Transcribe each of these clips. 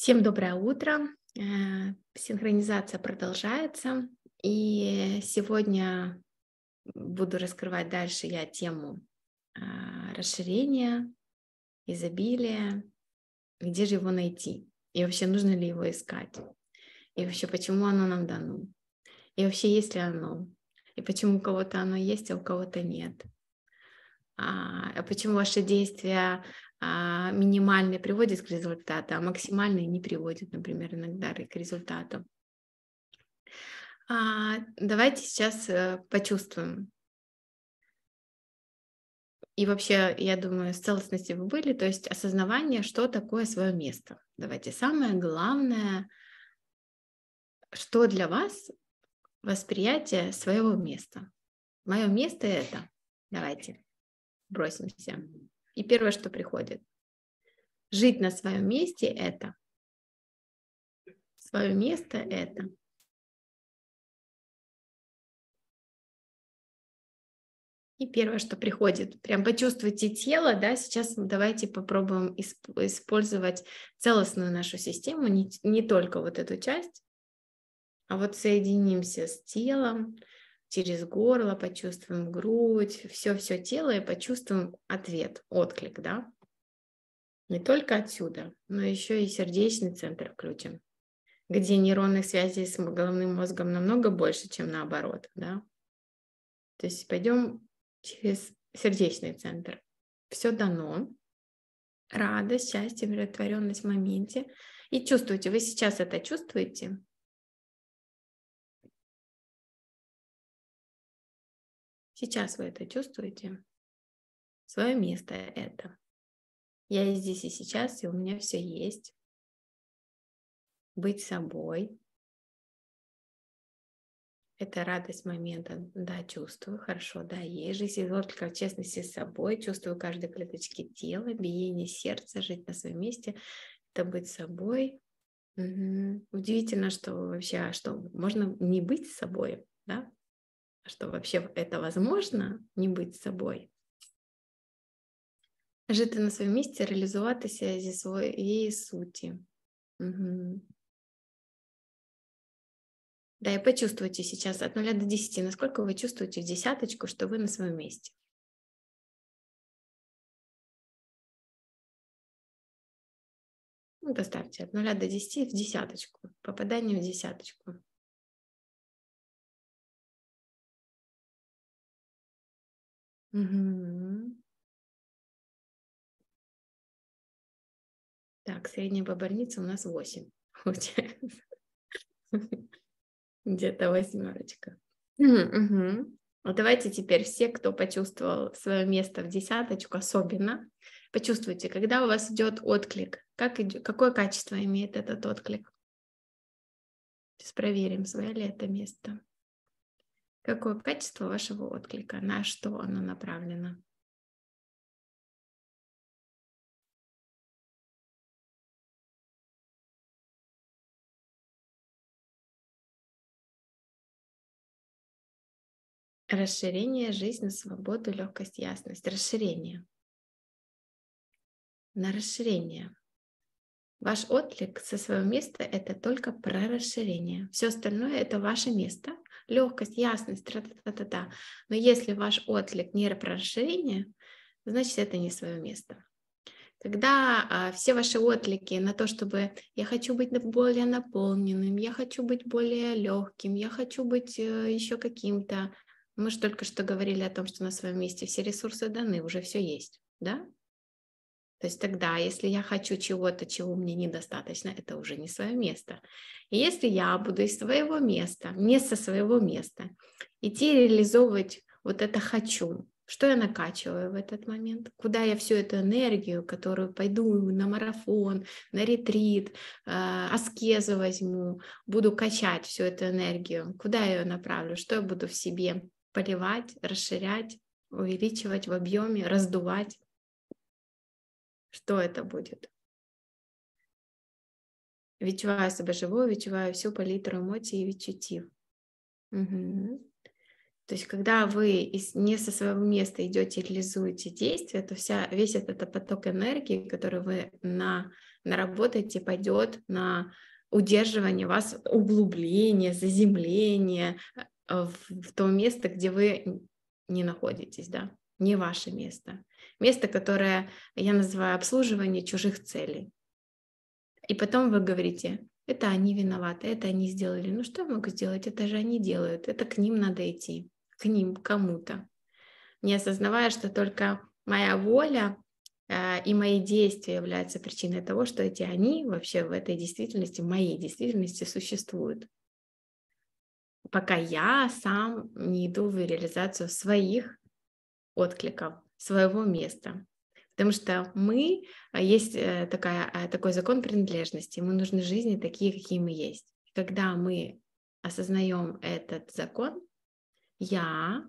Всем доброе утро. Э, синхронизация продолжается. И сегодня буду раскрывать дальше я тему э, расширения, изобилия, где же его найти и вообще нужно ли его искать, и вообще почему оно нам дано, и вообще есть ли оно, и почему у кого-то оно есть, а у кого-то нет, а, а почему ваши действия а минимальный приводит к результату, а максимальный не приводит, например, иногда к результату. А, давайте сейчас э, почувствуем. И вообще, я думаю, с целостности вы были, то есть осознавание, что такое свое место. Давайте самое главное, что для вас восприятие своего места. Мое место это. Давайте бросимся. И первое, что приходит. Жить на своем месте – это. Свое место – это. И первое, что приходит, прям почувствуйте тело, да, сейчас давайте попробуем исп- использовать целостную нашу систему, не, не только вот эту часть, а вот соединимся с телом, через горло, почувствуем грудь, все-все тело и почувствуем ответ, отклик, да? Не только отсюда, но еще и сердечный центр включим, где нейронных связей с головным мозгом намного больше, чем наоборот, да? То есть пойдем через сердечный центр. Все дано. Радость, счастье, умиротворенность в моменте. И чувствуете вы сейчас это чувствуете, Сейчас вы это чувствуете? Свое место это. Я и здесь, и сейчас, и у меня все есть. Быть собой. Это радость момента, да, чувствую, хорошо, да, есть жизнь, только в честности с собой, чувствую каждой клеточки тела, биение сердца, жить на своем месте, это быть собой. Угу. Удивительно, что вообще, а что можно не быть собой, да, что вообще это возможно, не быть собой, Жити на своем месте, реализоваться зі своєї суті. Угу. Да, и почувствуйте сейчас от 0 до 10, насколько вы чувствуете в десяточку, что вы на своем месте. Ну, доставьте от 0 до 10 в десяточку, попадание в десяточку. Угу. Так, средняя по больнице у нас 8, Где-то восьмерочка. Угу. Ну давайте теперь все, кто почувствовал свое место в десяточку, особенно, почувствуйте, когда у вас идет отклик, как идет, какое качество имеет этот отклик. Сейчас проверим, свое ли это место. Какое качество вашего отклика, на что оно направлено? Расширение, жизнь, свободу, легкость, ясность. Расширение. На расширение. Ваш отклик со своего места – это только про расширение. Все остальное – это ваше место – легкость, ясность, тра-та-та-та-та. Но если ваш отклик не расширение, значит, это не свое место. Когда а, все ваши отклики на то, чтобы я хочу быть более наполненным, я хочу быть более легким, я хочу быть э, еще каким-то. Мы же только что говорили о том, что на своем месте все ресурсы даны, уже все есть, да? То есть тогда, если я хочу чего-то, чего мне недостаточно, это уже не свое место. И если я буду из своего места, не со своего места, идти реализовывать вот это «хочу», что я накачиваю в этот момент, куда я всю эту энергию, которую пойду на марафон, на ретрит, э, аскезы возьму, буду качать всю эту энергию, куда я ее направлю, что я буду в себе поливать, расширять, увеличивать в объеме, раздувать что это будет. Відчуваю себе живой, відчуваю всю палитру эмоций и відчуттів. Угу. То есть, когда вы не со своего места идете и реализуете действия, то вся, весь этот поток энергии, который вы на, наработаете, пойдет на удерживание вас, углубление, заземление в, в то место, где вы не находитесь, да не ваше место. Место, которое я называю обслуживание чужих целей. И потом вы говорите, это они виноваты, это они сделали. Ну что я могу сделать? Это же они делают. Это к ним надо идти, к ним, кому-то. Не осознавая, что только моя воля э, и мои действия являются причиной того, что эти они вообще в этой действительности, в моей действительности существуют. Пока я сам не иду в реализацию своих откликов, своего места. Потому что мы, а, есть э, такая, а, такой закон принадлежности, мы нужны жизни такие, какие мы есть. Когда мы осознаем этот закон, я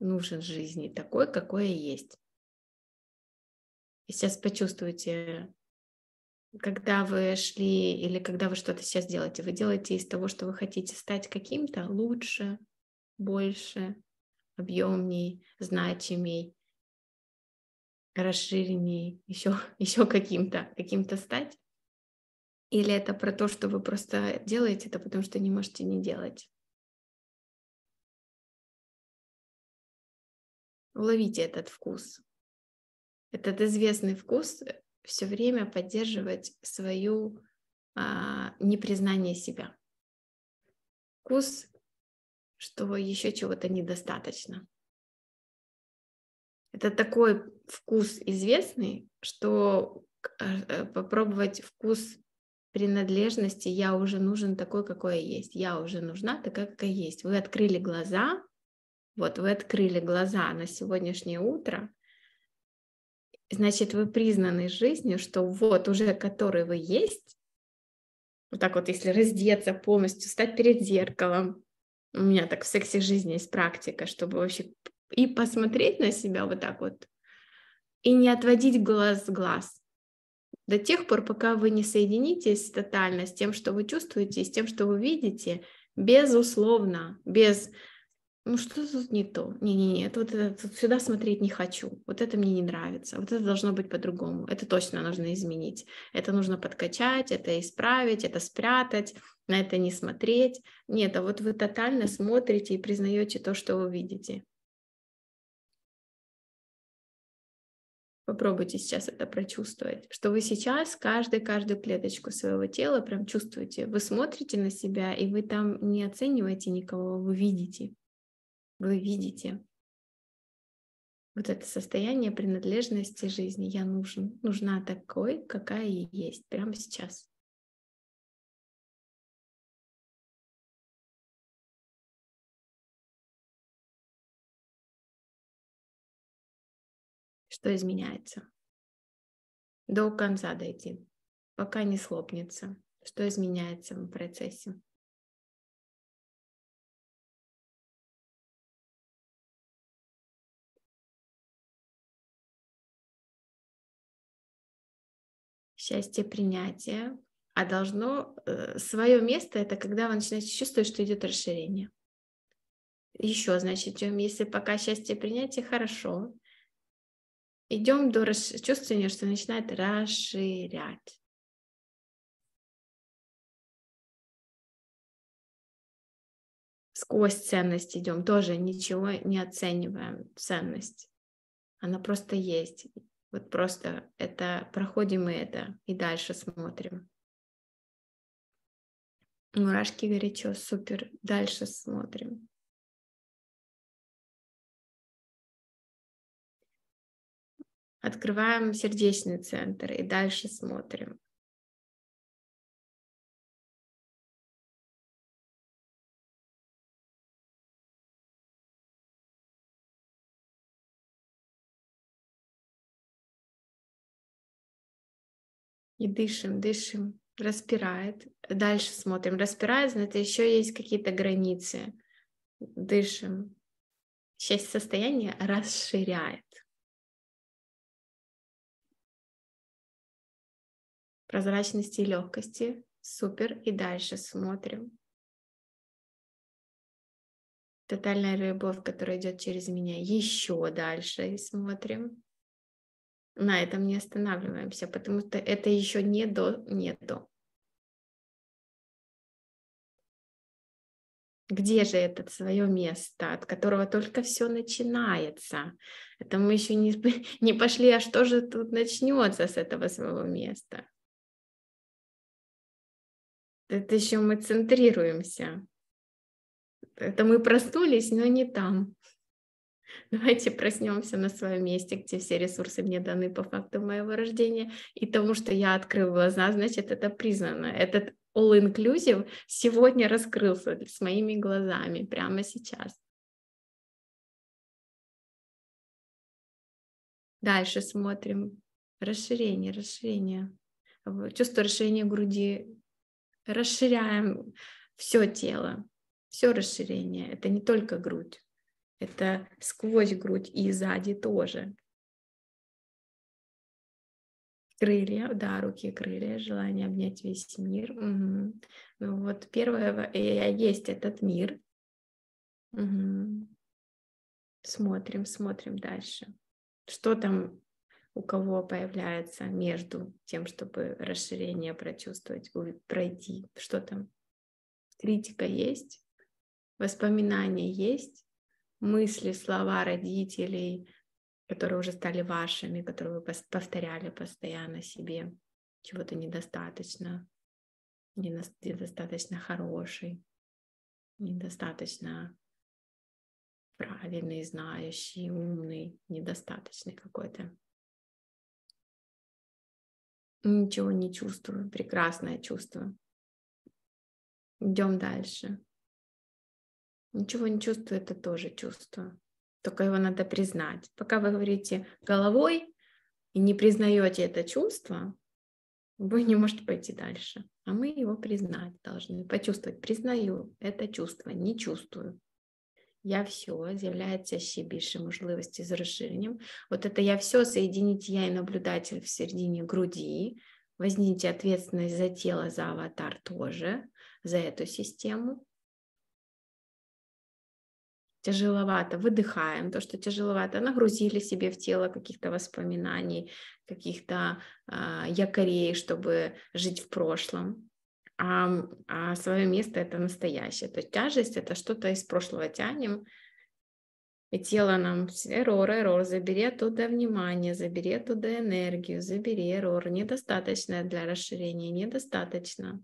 нужен жизни такой, какой я есть. И сейчас почувствуйте, когда вы шли или когда вы что-то сейчас делаете, вы делаете из того, что вы хотите стать каким-то лучше, больше, объемней, значимей, расширенней, еще, еще каким-то, каким-то стать? Или это про то, что вы просто делаете это, потому что не можете не делать? Уловите этот вкус. Этот известный вкус э, все время поддерживать свою а, непризнание себя. Вкус что еще чего-то недостаточно. Это такой вкус известный, что э, попробовать вкус принадлежности «я уже нужен такой, какой я есть», «я уже нужна такая, какая есть». Вы открыли глаза, вот вы открыли глаза на сегодняшнее утро, значит, вы признаны жизнью, что вот уже который вы есть, вот так вот, если раздеться полностью, стать перед зеркалом, у меня так в сексе жизни есть практика, чтобы вообще и посмотреть на себя вот так вот, и не отводить глаз с глаз до тех пор, пока вы не соединитесь тотально с тем, что вы чувствуете, с тем, что вы видите, безусловно, без ну что тут не то? Не-не-не, вот это, сюда смотреть не хочу, вот это мне не нравится, вот это должно быть по-другому, это точно нужно изменить, это нужно подкачать, это исправить, это спрятать, на это не смотреть. Нет, а вот вы тотально смотрите и признаете то, что вы видите. Попробуйте сейчас это прочувствовать, что вы сейчас каждую-каждую клеточку своего тела прям чувствуете. Вы смотрите на себя, и вы там не оцениваете никого, вы видите. Вы видите вот это состояние принадлежности жизни. Я нужен, нужна такой, какая я есть прямо сейчас. что изменяется. До конца дойти, пока не слопнется, что изменяется в процессе. счастье принятия, а должно э, свое место это когда вы начинаете чувствовать, что идет расширение. Еще, значит, если пока счастье принятия, хорошо, идем до расш... чувствования, что начинает расширять. Сквозь ценность идем, тоже ничего не оцениваем ценность. Она просто есть. Вот просто это проходим мы это и дальше смотрим. Мурашки горячо, супер. Дальше смотрим. Открываем сердечный центр и дальше смотрим. И дышим, дышим, распирает. Дальше смотрим. Распирает, значит, еще есть какие-то границы. Дышим. Часть состояния расширяет. прозрачности и легкости. Супер. И дальше смотрим. Тотальная любовь, которая идет через меня. Еще дальше и смотрим. На этом не останавливаемся, потому что это еще не до, не до. где же это свое место, от которого только все начинается. Это мы еще не, не пошли, а что же тут начнется с этого своего места. Это еще мы центрируемся. Это мы проснулись, но не там. Давайте проснемся на своем месте, где все ресурсы мне даны по факту моего рождения. И тому, что я открыл глаза, значит, это признано. Этот all-inclusive сегодня раскрылся с моими глазами прямо сейчас. Дальше смотрим. Расширение, расширение. Чувство расширения груди расширяем все тело, все расширение. Это не только грудь, это сквозь грудь и сзади тоже. Крылья, да, руки крылья, желание обнять весь мир. Угу. Ну вот первое, э, есть этот мир. Угу. Смотрим, смотрим дальше. Что там у кого появляется между тем, чтобы расширение прочувствовать, пройти, что там, критика есть, воспоминания есть, мысли, слова родителей, которые уже стали вашими, которые вы повторяли постоянно себе, чего-то недостаточно, недостаточно хороший, недостаточно правильный, знающий, умный, недостаточный какой-то. Ничего не чувствую. Прекрасное чувство. Идем дальше. Ничего не чувствую, это тоже чувство. Только его надо признать. Пока вы говорите головой и не признаете это чувство, вы не можете пойти дальше. А мы его признать должны, почувствовать. Признаю это чувство, не чувствую я все з'являється ще більше можливості з розширенням. Вот это я все соединить я и наблюдатель в середине груди. Возьмите ответственность за тело, за аватар тоже, за эту систему. Тяжеловато, выдыхаем то, что тяжеловато, нагрузили себе в тело каких-то воспоминаний, каких-то э, якорей, чтобы жить в прошлом а, а свое место это настоящее. То есть тяжесть это что-то из прошлого тянем, и тело нам эрор, эрор, забери оттуда внимание, забери оттуда энергию, забери эрор, недостаточно для расширения, недостаточно.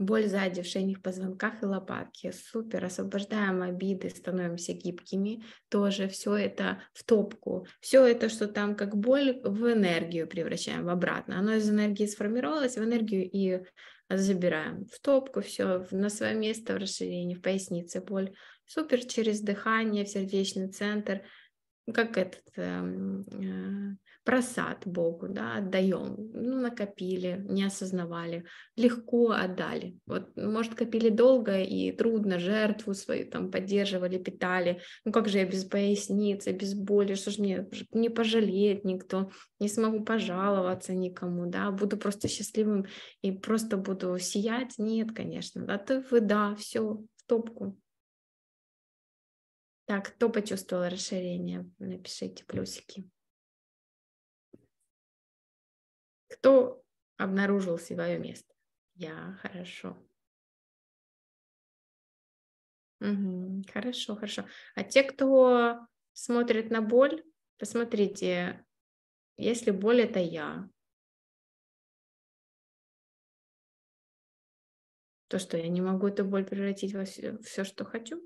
Боль сзади в шейных позвонках и лопатке. Супер, освобождаем обиды, становимся гибкими. Тоже все это в топку. Все это, что там как боль, в энергию превращаем обратно. Оно из энергии сформировалось, в энергию и забираем. В топку все, на свое место в расширении, в пояснице боль. Супер, через дыхание, в сердечный центр. Как этот... Эм, э, э, просад Богу, да, отдаем, ну, накопили, не осознавали, легко отдали. Вот, может, копили долго и трудно, жертву свою там поддерживали, питали. Ну, как же я без поясницы, без боли, что ж мне не пожалеет никто, не смогу пожаловаться никому, да, буду просто счастливым и просто буду сиять. Нет, конечно, да, ты вы, да, все, в топку. Так, кто почувствовал расширение? Напишите плюсики. Кто обнаружил свое место? Я, хорошо. Угу, хорошо, хорошо. А те, кто смотрит на боль, посмотрите, если боль это я, то что я не могу эту боль превратить во все, все что хочу?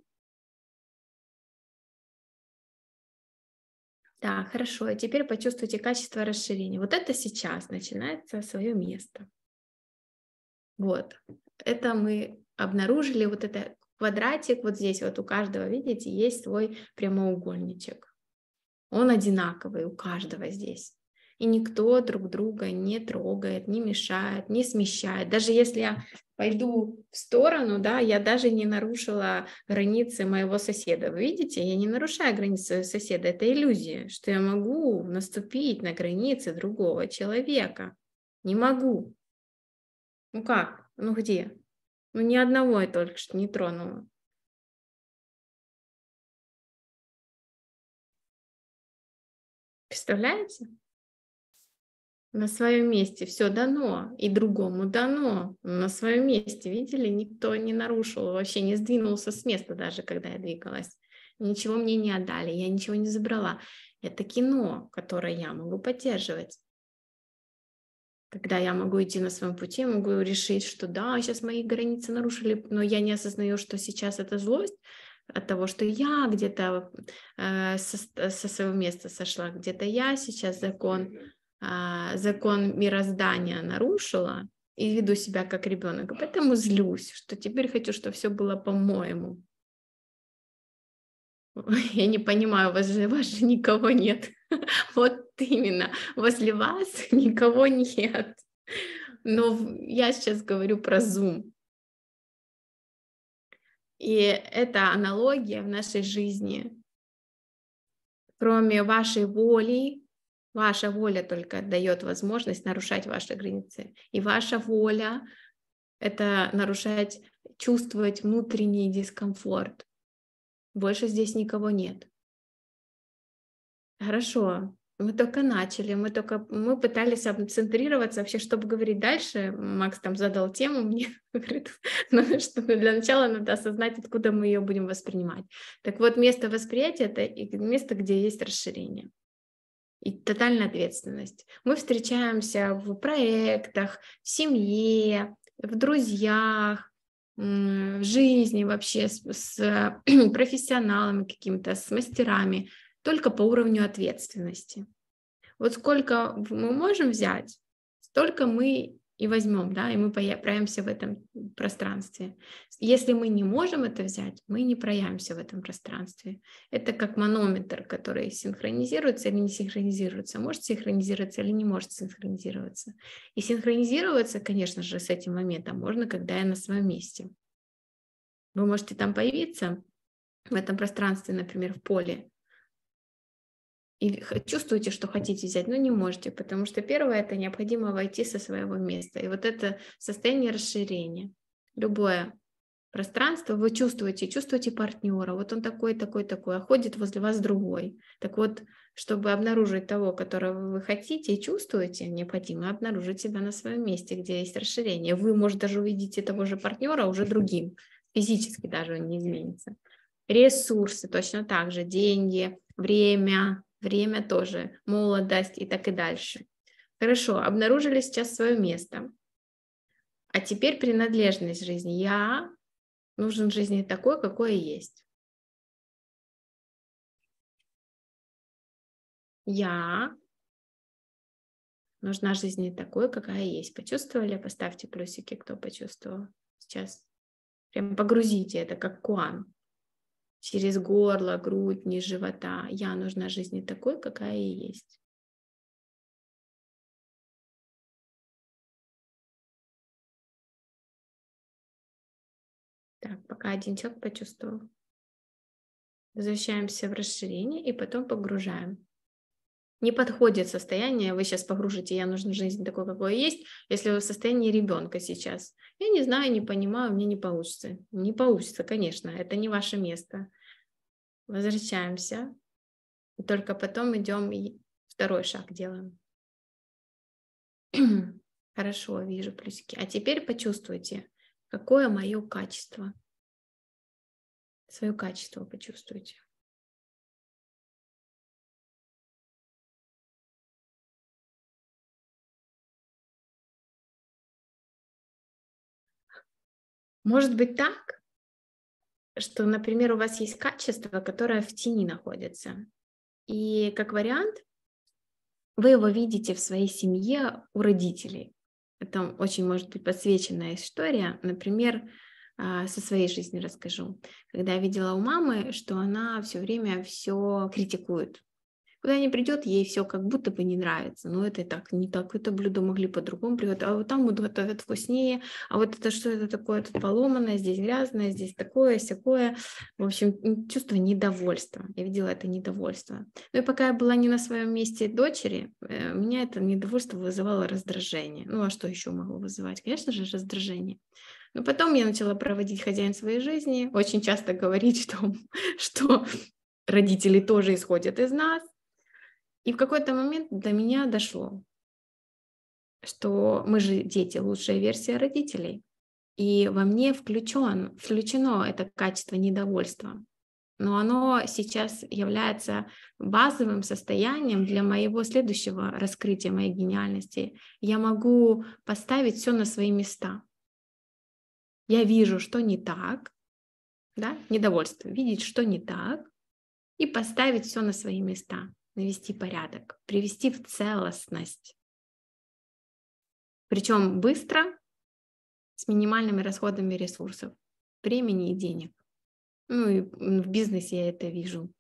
Да, хорошо. И теперь почувствуйте качество расширения. Вот это сейчас начинается свое место. Вот. Это мы обнаружили вот это квадратик вот здесь вот у каждого, видите, есть свой прямоугольничек. Он одинаковый у каждого здесь и никто друг друга не трогает, не мешает, не смещает. Даже если я пойду в сторону, да, я даже не нарушила границы моего соседа. Вы видите, я не нарушаю границы соседа, это иллюзия, что я могу наступить на границы другого человека. Не могу. Ну как? Ну где? Ну ни одного я только что не тронула. Представляете? на своем месте все дано, и другому дано на своем месте. Видели, никто не нарушил, вообще не сдвинулся с места даже, когда я двигалась. Ничего мне не отдали, я ничего не забрала. Это кино, которое я могу поддерживать. Когда я могу идти на своем пути, я могу решить, что да, сейчас мои границы нарушили, но я не осознаю, что сейчас это злость, от того, что я где-то э, со, со своего места сошла, где-то я сейчас закон а, закон мироздания нарушила и веду себя как ребенок. Поэтому злюсь, что теперь хочу, чтобы все было по-моему. Я не понимаю, вас же, вас же никого нет. Вот именно, возле вас никого нет. Но я сейчас говорю про Zoom. И это аналогия в нашей жизни. Кроме вашей воли, Ваша воля только дает возможность нарушать ваши границы. И ваша воля — это нарушать, чувствовать внутренний дискомфорт. Больше здесь никого нет. Хорошо, мы только начали, мы только мы пытались концентрироваться вообще, чтобы говорить дальше. Макс там задал тему мне, говорит, ну, что для начала надо осознать, откуда мы ее будем воспринимать. Так вот, место восприятия это место, где есть расширение и тотальная ответственность. Мы встречаемся в проектах, в семье, в друзьях, в жизни вообще с, с профессионалами какими-то, с мастерами, только по уровню ответственности. Вот сколько мы можем взять, столько мы и возьмем, да, и мы проявимся в этом пространстве. Если мы не можем это взять, мы не проявимся в этом пространстве. Это как манометр, который синхронизируется или не синхронизируется, может синхронизироваться или не может синхронизироваться. И синхронизироваться, конечно же, с этим моментом можно, когда я на своем месте. Вы можете там появиться, в этом пространстве, например, в поле, и чувствуете, что хотите взять, но не можете, потому что первое это необходимо войти со своего места. И вот это состояние расширения. Любое пространство вы чувствуете, чувствуете партнера. Вот он такой, такой, такой, а ходит возле вас другой. Так вот, чтобы обнаружить того, которого вы хотите и чувствуете, необходимо обнаружить себя на своем месте, где есть расширение. Вы, может, даже увидите того же партнера уже другим. Физически даже он не изменится. Ресурсы точно так же, деньги, время, время тоже, молодость и так и дальше. Хорошо, обнаружили сейчас свое место. А теперь принадлежность жизни. Я нужен жизни такой, какой есть. Я нужна жизни такой, какая есть. Почувствовали? Поставьте плюсики, кто почувствовал сейчас. Прям погрузите это, как куан через горло, грудь, низ живота. Я нужна жизни такой, какая и есть. Так, пока один человек почувствовал. Возвращаемся в расширение и потом погружаем не подходит состояние, вы сейчас погружите, я нужна жизнь такой, какой есть, если вы в состоянии ребенка сейчас. Я не знаю, не понимаю, мне не получится. Не получится, конечно, это не ваше место. Возвращаемся, и только потом идем и второй шаг делаем. Хорошо, вижу плюсики. А теперь почувствуйте, какое мое качество. Свое качество почувствуйте. Может быть так, что, например, у вас есть качество, которое в тени находится. И как вариант, вы его видите в своей семье у родителей. Это очень может быть подсвеченная история. Например, а, со своей жизни расскажу. Когда я видела у мамы, что она все время все критикует, Куда не придет, ей все как будто бы не нравится. Но ну, это и так не так. Это блюдо могли по-другому приготовить. А вот там вот этот вкуснее. А вот это что это такое? Тут поломанное, здесь грязное, здесь такое, всякое. В общем, чувство недовольства. Я видела это недовольство. Ну и пока я была не на своем месте дочери, у э, меня это недовольство вызывало раздражение. Ну а что еще могло вызывать? Конечно же, раздражение. Но потом я начала проводить хозяин своей жизни, очень часто говорить, что, что родители тоже исходят из нас, и в какой-то момент до меня дошло, что мы же дети, лучшая версия родителей. И во мне включен, включено это качество недовольства. Но оно сейчас является базовым состоянием для моего следующего раскрытия моей гениальности. Я могу поставить все на свои места. Я вижу, что не так, да, недовольство, видеть, что не так, и поставить все на свои места навести порядок, привести в целостность. Причем быстро, с минимальными расходами ресурсов, времени и денег. Ну и в бизнесе я это вижу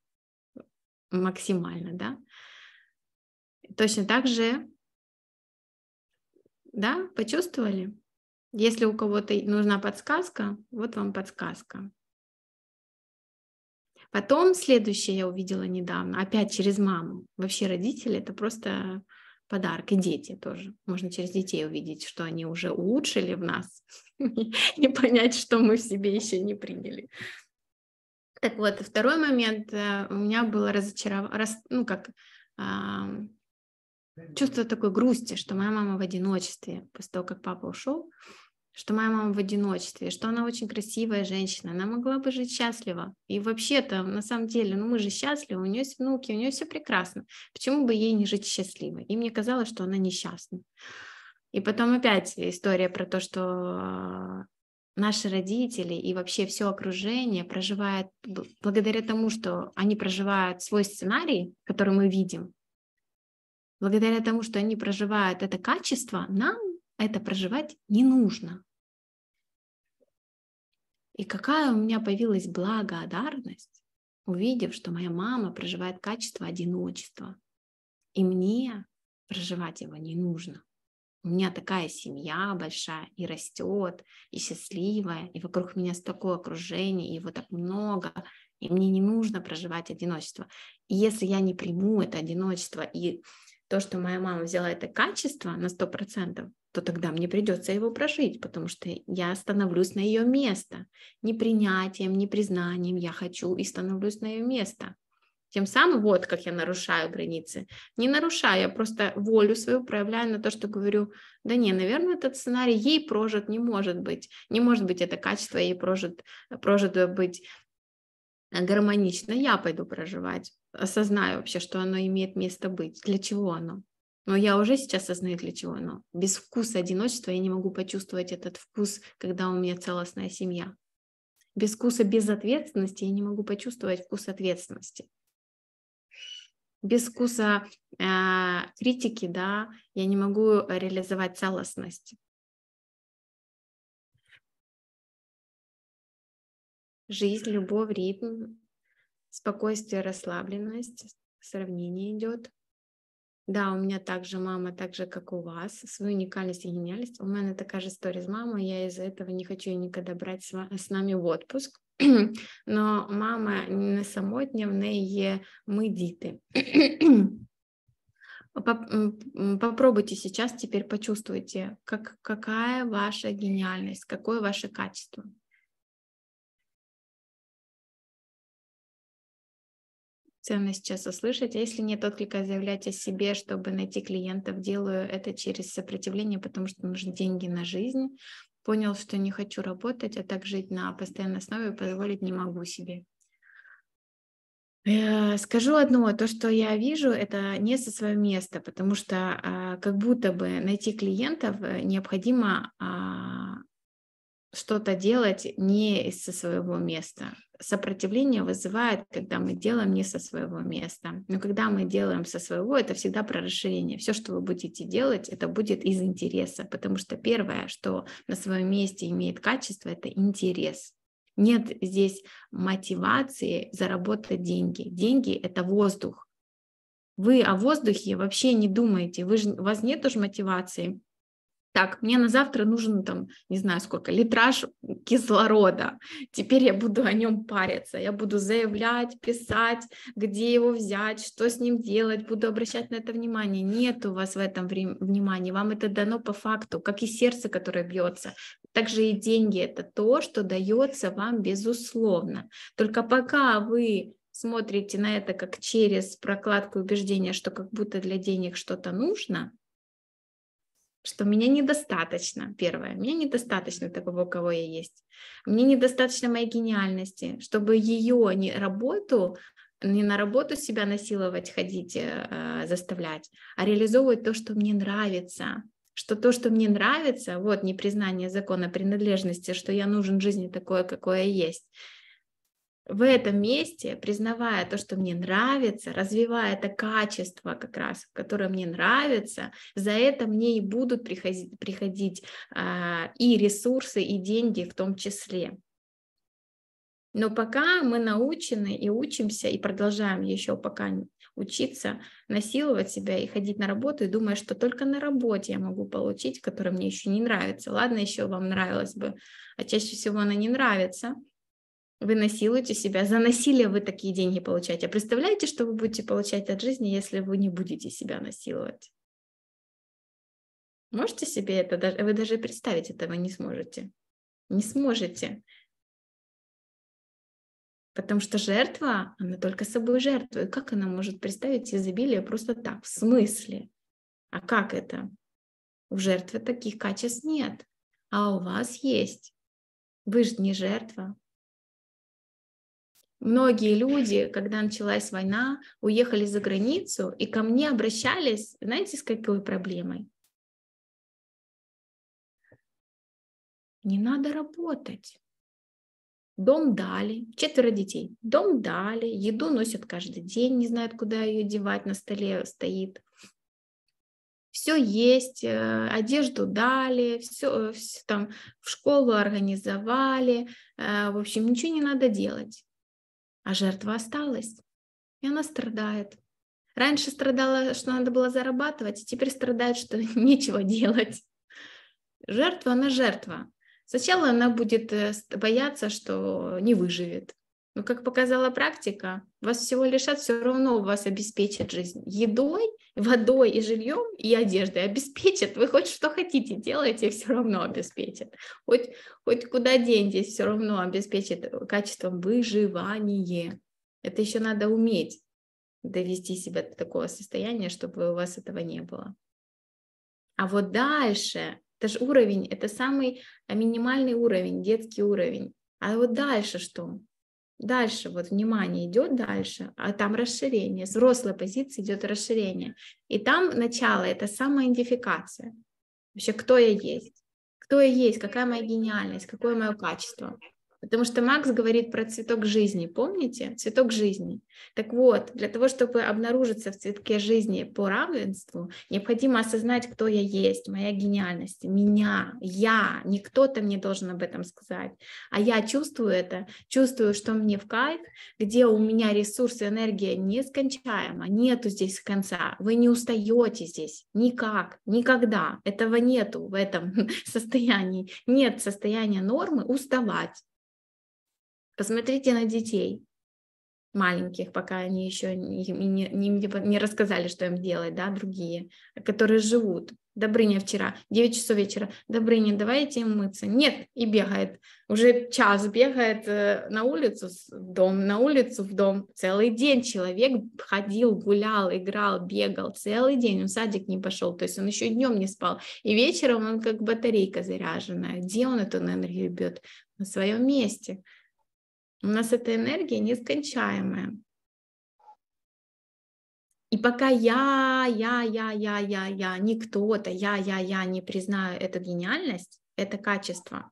максимально, да. Точно так же, да, почувствовали? Если у кого-то нужна подсказка, вот вам подсказка. Потом следующее я увидела недавно, опять через маму. Вообще родители это просто подарок, и дети тоже. Можно через детей увидеть, что они уже улучшили в нас, и понять, что мы в себе еще не приняли. Так вот, второй момент э, у меня было разочарование, ну как чувство такой грусти, что моя мама в одиночестве после того, как папа ушел, что моя мама в одиночестве, что она очень красивая женщина, она могла бы жить счастливо. И вообще-то, на самом деле, ну мы же счастливы, у нее есть внуки, у нее все прекрасно. Почему бы ей не жить счастливо? И мне казалось, что она несчастна. И потом опять история про то, что а, наши родители и вообще все окружение проживает благодаря тому, что они проживают свой сценарий, который мы видим, благодаря тому, что они проживают это качество, нам а это проживать не нужно. И какая у меня появилась благодарность, увидев, что моя мама проживает качество одиночества, и мне проживать его не нужно. У меня такая семья большая и растет, и счастливая, и вокруг меня такое окружение, и его так много, и мне не нужно проживать одиночество. И если я не приму это одиночество и то, что моя мама взяла это качество на сто процентов то тогда мне придется его прожить, потому что я становлюсь на ее место. Не принятием, не признанием я хочу и становлюсь на ее место. Тем самым, вот как я нарушаю границы. Не нарушаю, я просто волю свою проявляю на то, что говорю, да не, наверное, этот сценарий ей прожит не может быть. Не может быть это качество ей прожит, прожит быть гармонично. Я пойду проживать, осознаю вообще, что оно имеет место быть, для чего оно. Но я уже сейчас осознаю, для чего оно. Без вкуса одиночества я не могу почувствовать этот вкус, когда у меня целостная семья. Без вкуса безответственности я не могу почувствовать вкус ответственности. Без вкуса э, критики, да, я не могу реализовать целостность. Жизнь, любовь, ритм, спокойствие, расслабленность, сравнение идет – да, у меня также мама, так же, как у вас, свою уникальность и гениальность. У меня такая же история с мамой, я из-за этого не хочу никогда брать с нами в отпуск. Но мама не самотня, в ней є мы діти. Попробуйте сейчас, теперь почувствуйте, как, какая ваша гениальность, какое ваше качество. ценно сейчас услышать. А если нет отклика, заявлять о себе, чтобы найти клиентов, делаю это через сопротивление, потому что нужны деньги на жизнь. Понял, что не хочу работать, а так жить на постоянной основе позволить не могу себе. Э, скажу одно, то, что я вижу, это не со своего места, потому что а, как будто бы найти клиентов э, необходимо а, что-то делать не со своего места сопротивление вызывает, когда мы делаем не со своего места. Но когда мы делаем со своего, это всегда про расширение. Все, что вы будете делать, это будет из интереса, потому что первое, что на своем месте имеет качество, это интерес. Нет здесь мотивации заработать деньги. Деньги – это воздух. Вы о воздухе вообще не думаете. Вы же, у вас нет уже мотивации так, мне на завтра нужен там, не знаю сколько, литраж кислорода, теперь я буду о нем париться, я буду заявлять, писать, где его взять, что с ним делать, буду обращать на это внимание. Нет у вас в этом внимания, вам это дано по факту, как и сердце, которое бьется. Также и деньги – это то, что дается вам безусловно. Только пока вы смотрите на это как через прокладку убеждения, что как будто для денег что-то нужно – что меня недостаточно, первое, меня недостаточно такого, кого я есть, мне недостаточно моей гениальности, чтобы ее не работу, не на работу себя насиловать, ходить, э, э, заставлять, а реализовывать то, что мне нравится, что то, что мне нравится, вот непризнание закона принадлежности, что я нужен жизни такое, какое есть, в этом месте, признавая то, что мне нравится, развивая это качество как раз, которое мне нравится, за это мне и будут приходить, приходить а, э, и ресурсы, и деньги в том числе. Но пока мы научены и учимся, и продолжаем еще пока учиться насиловать себя и ходить на работу, и думая, что только на работе я могу получить, которая мне еще не нравится. Ладно, еще вам нравилось бы, а чаще всего она не нравится – вы насилуете себя. За насилие вы такие деньги получаете. А представляете, что вы будете получать от жизни, если вы не будете себя насиловать? Можете себе это, вы даже представить этого не сможете. Не сможете. Потому что жертва, она только собой жертвует. Как она может представить изобилие просто так? В смысле? А как это? У жертвы таких качеств нет, а у вас есть. Вы же не жертва. Многие люди, когда началась война, уехали за границу и ко мне обращались, знаете, с какой проблемой? Не надо работать. Дом дали, четверо детей. Дом дали, еду носят каждый день, не знают, куда ее девать, на столе стоит. Все есть, э, одежду дали, все, э, все там в школу организовали. Э, в общем, ничего не надо делать а жертва осталась, и она страдает. Раньше страдала, что надо было зарабатывать, теперь страдает, что нечего делать. Жертва, она жертва. Сначала она будет э, бояться, что не выживет. Но, как показала практика, вас всего лишат, все равно вас обеспечат жизнь едой, водой и жильем, и одеждой обеспечат. Вы хоть что хотите делаете, все равно обеспечат. Хоть, хоть куда деньтесь, все равно обеспечат качеством выживания. Это еще надо уметь довести себя до такого состояния, чтобы у вас этого не было. А вот дальше, это же уровень, это самый а, минимальный уровень, детский уровень. А вот дальше что? Дальше, вот внимание идет дальше, а там расширение, с взрослой позиции идет расширение. И там начало – это самоидентификация. Вообще, кто я есть, кто я есть, какая моя гениальность, какое мое качество – Потому что Макс говорит про цветок жизни, помните? Цветок жизни. Так вот, для того, чтобы обнаружиться в цветке жизни по равенству, необходимо осознать, кто я есть, моя гениальность, меня, я, не кто-то мне должен об этом сказать, а я чувствую это, чувствую, что мне в кайф, где у меня ресурсы, энергия нескончаема, нету здесь конца, вы не устаете здесь никак, никогда, этого нету в этом состоянии, нет состояния нормы уставать, Посмотрите на детей маленьких, пока они еще не, не, не, типа, не рассказали, что им делать, да, другие, которые живут. Добрыня вчера, 9 часов вечера, Добрыня, давайте им мыться. Нет, и бегает. Уже час бегает э, на улицу, в дом, на улицу, в дом. Целый день человек ходил, гулял, играл, бегал. Целый день он в садик не пошел, то есть он еще днем не спал. И вечером он как батарейка заряженная. Где он эту энергию бьет? На своем месте. У нас эта энергия нескончаемая. И пока я, я, я, я, я, я, не кто-то, я, я, я не признаю эту гениальность, это качество,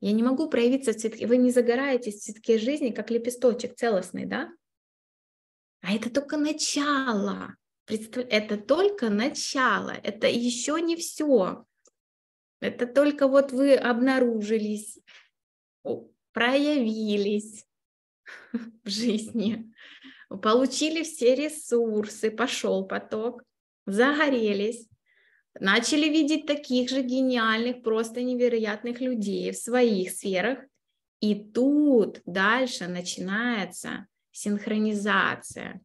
я не могу проявиться в цветке, вы не загораетесь в цветке жизни, как лепесточек целостный, да? А это только начало, Представ... это только начало, это еще не все. Это только вот вы обнаружились, проявились в жизни, получили все ресурсы, пошел поток, загорелись, начали видеть таких же гениальных, просто невероятных людей в своих сферах. И тут дальше начинается синхронизация.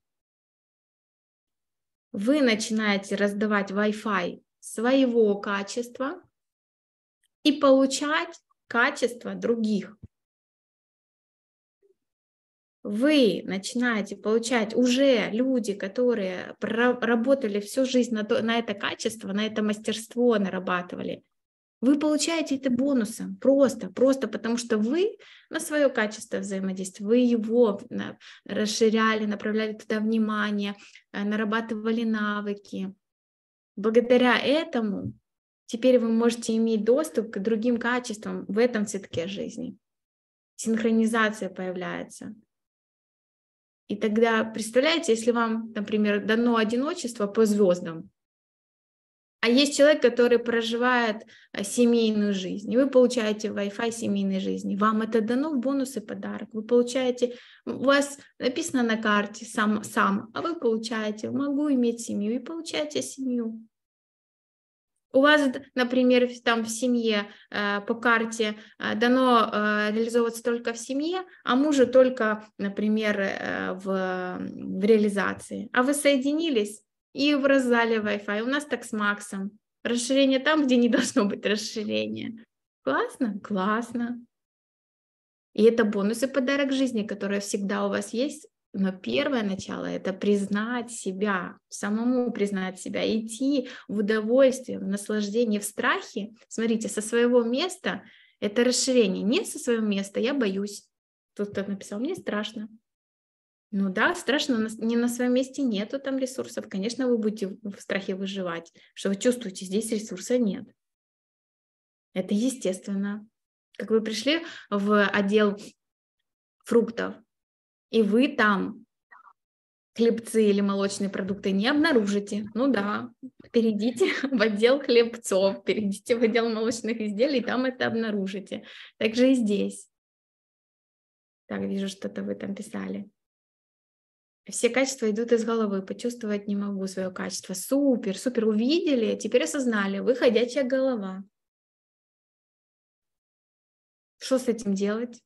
Вы начинаете раздавать Wi-Fi своего качества и получать качество других вы начинаете получать уже люди, которые работали всю жизнь на, то, на это качество, на это мастерство нарабатывали, вы получаете это бонусом просто, просто потому что вы на свое качество взаимодействия, вы его расширяли, направляли туда внимание, э, нарабатывали навыки. Благодаря этому теперь вы можете иметь доступ к другим качествам в этом цветке жизни. Синхронизация появляется. И тогда, представляете, если вам, например, дано одиночество по звездам, а есть человек, который проживает э, семейную жизнь, и вы получаете Wi-Fi семейной жизни, вам это дано в бонус и подарок, вы получаете, у вас написано на карте сам, сам а вы получаете, могу иметь семью, и получаете семью у вас, например, там в семье э, по карте э, дано э, реализовываться только в семье, а мужу только, например, в, в реализации. А вы соединились и в раздале Wi-Fi. У нас так с Максом. Расширение там, где не должно быть расширения. Классно? Классно. И это бонус и подарок жизни, который всегда у вас есть но первое начало — это признать себя, самому признать себя, идти в удовольствие, в наслаждение, в страхе. Смотрите, со своего места — это расширение. Не со своего места, я боюсь. Тут кто-то написал, мне страшно. Ну да, страшно, не на своем месте нету там ресурсов. Конечно, вы будете в страхе выживать, что вы чувствуете, здесь ресурса нет. Это естественно. Как вы пришли в отдел фруктов, и вы там хлебцы или молочные продукты не обнаружите, ну да, перейдите в отдел хлебцов, перейдите в отдел молочных изделий, там это обнаружите. Также и здесь. Так, вижу, что-то вы там писали. Все качества идут из головы, почувствовать не могу свое качество. Супер, супер, увидели, теперь осознали, Вы ходячая голова. Что с этим делать?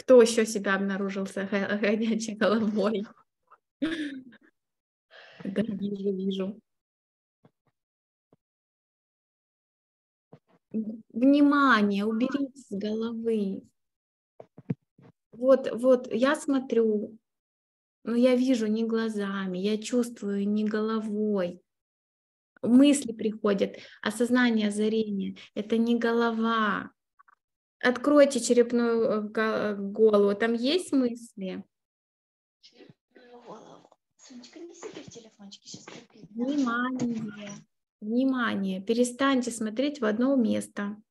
Кто еще себя обнаружил за ходячей головой? Да, вижу, вижу. Внимание, уберите с головы. Вот, вот, я смотрю, но я вижу не глазами, я чувствую не головой. Мысли приходят, осознание озарения. Это не голова, Откройте черепную э, э, голову, там есть мысли? Черепную голову. Сонечка, не сиди в телефончике, сейчас Внимание, внимание, перестаньте смотреть в одно место.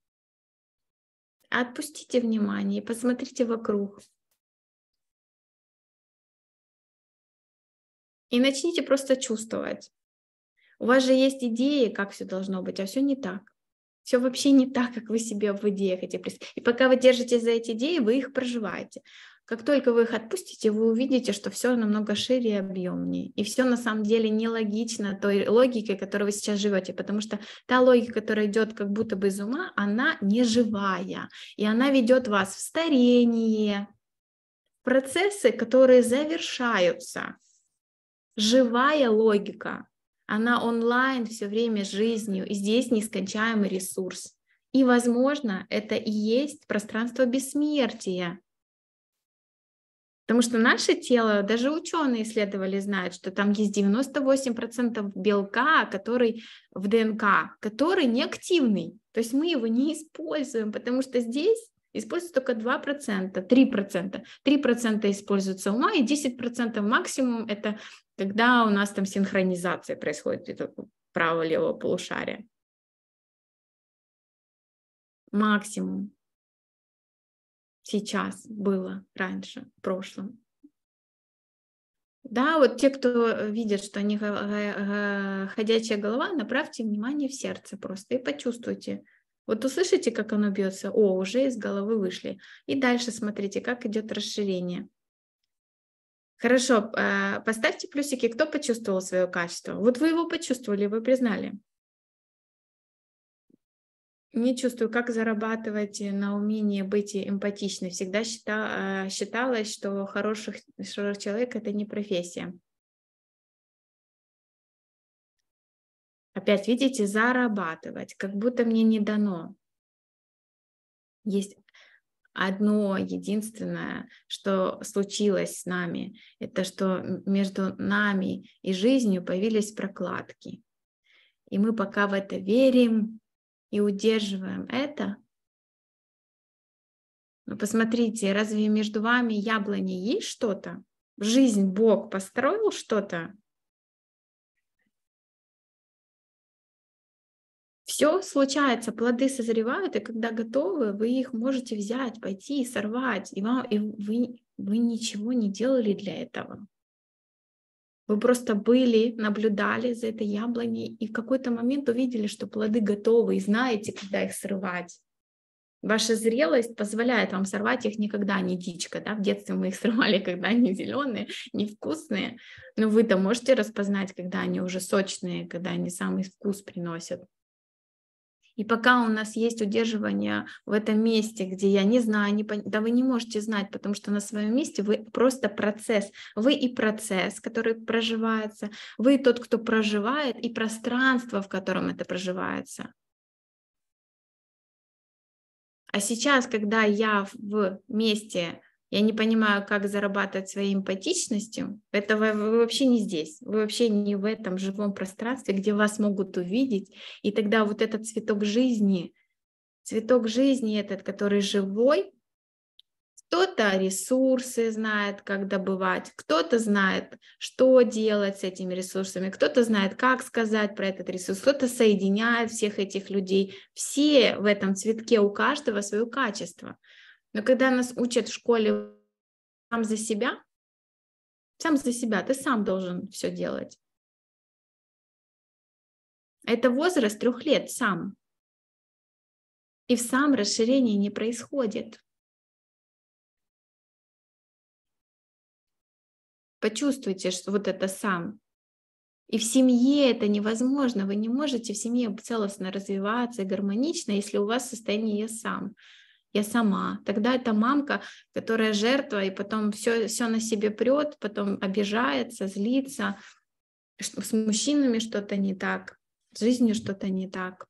Отпустите внимание и посмотрите вокруг. И начните просто чувствовать. У вас же есть идеи, как все должно быть, а все не так все вообще не так, как вы себе в идее хотите И пока вы держите за эти идеи, вы их проживаете. Как только вы их отпустите, вы увидите, что все намного шире и объемнее. И все на самом деле нелогично той логике, которой вы сейчас живете, потому что та логика, которая идет как будто бы из ума, она не живая. И она ведет вас в старение, в процессы, которые завершаются. Живая логика, она онлайн все время жизнью, и здесь нескончаемый ресурс. И, возможно, это и есть пространство бессмертия, Потому что наше тело, даже ученые исследовали, знают, что там есть 98% белка, который в ДНК, который неактивный. То есть мы его не используем, потому что здесь используется только 2%, 3%. 3% используется ума, и 10% максимум это когда у нас там синхронизация происходит право-лево полушария. Максимум сейчас было раньше, в прошлом. Да, вот те, кто видят, что они ходячая голова, направьте внимание в сердце просто и почувствуйте. Вот услышите, как оно бьется, о, уже из головы вышли. И дальше смотрите, как идет расширение. Хорошо, а, поставьте плюсики, кто почувствовал свое качество. Вот вы его почувствовали, вы признали. Не чувствую, как зарабатывать э, на умении быть эмпатичной. Всегда а, считалось, что хороших, хороший человек – это не профессия. Опять, видите, зарабатывать, как будто мне не дано. Есть одно единственное, что случилось с нами, это что между нами и жизнью появились прокладки. И мы пока в это верим и удерживаем это, но посмотрите, разве между вами яблони есть что-то? Жизнь Бог построил что-то Все случается, плоды созревают, и когда готовы, вы их можете взять, пойти и сорвать, и, вам, и вы, вы ничего не делали для этого. Вы просто были, наблюдали за этой яблоней и в какой-то момент увидели, что плоды готовы и знаете, когда их срывать. Ваша зрелость позволяет вам сорвать их никогда не дичка. Да? В детстве мы их срывали, когда они зеленые, невкусные. Но вы-то можете распознать, когда они уже сочные, когда они самый вкус приносят. И пока у нас есть удерживание в этом месте, где я не знаю, не пон... да вы не можете знать, потому что на своем месте вы просто процесс. Вы и процесс, который проживается, вы тот, кто проживает, и пространство, в котором это проживается. А сейчас, когда я в месте я не понимаю, как зарабатывать своей эмпатичностью. Это вы, вы вообще не здесь. Вы вообще не в этом живом пространстве, где вас могут увидеть. И тогда вот этот цветок жизни, цветок жизни этот, который живой, кто-то ресурсы знает, как добывать, кто-то знает, что делать с этими ресурсами, кто-то знает, как сказать про этот ресурс, кто-то соединяет всех этих людей. Все в этом цветке, у каждого свое качество. Но когда нас учат в школе сам за себя, сам за себя, ты сам должен все делать. Это возраст трех лет сам. И в сам расширение не происходит. Почувствуйте, что вот это сам. И в семье это невозможно. Вы не можете в семье целостно развиваться и гармонично, если у вас состояние «я сам» я сама. Тогда это мамка, которая жертва, и потом все, все на себе прет, потом обижается, злится, с мужчинами что-то не так, с жизнью что-то не так.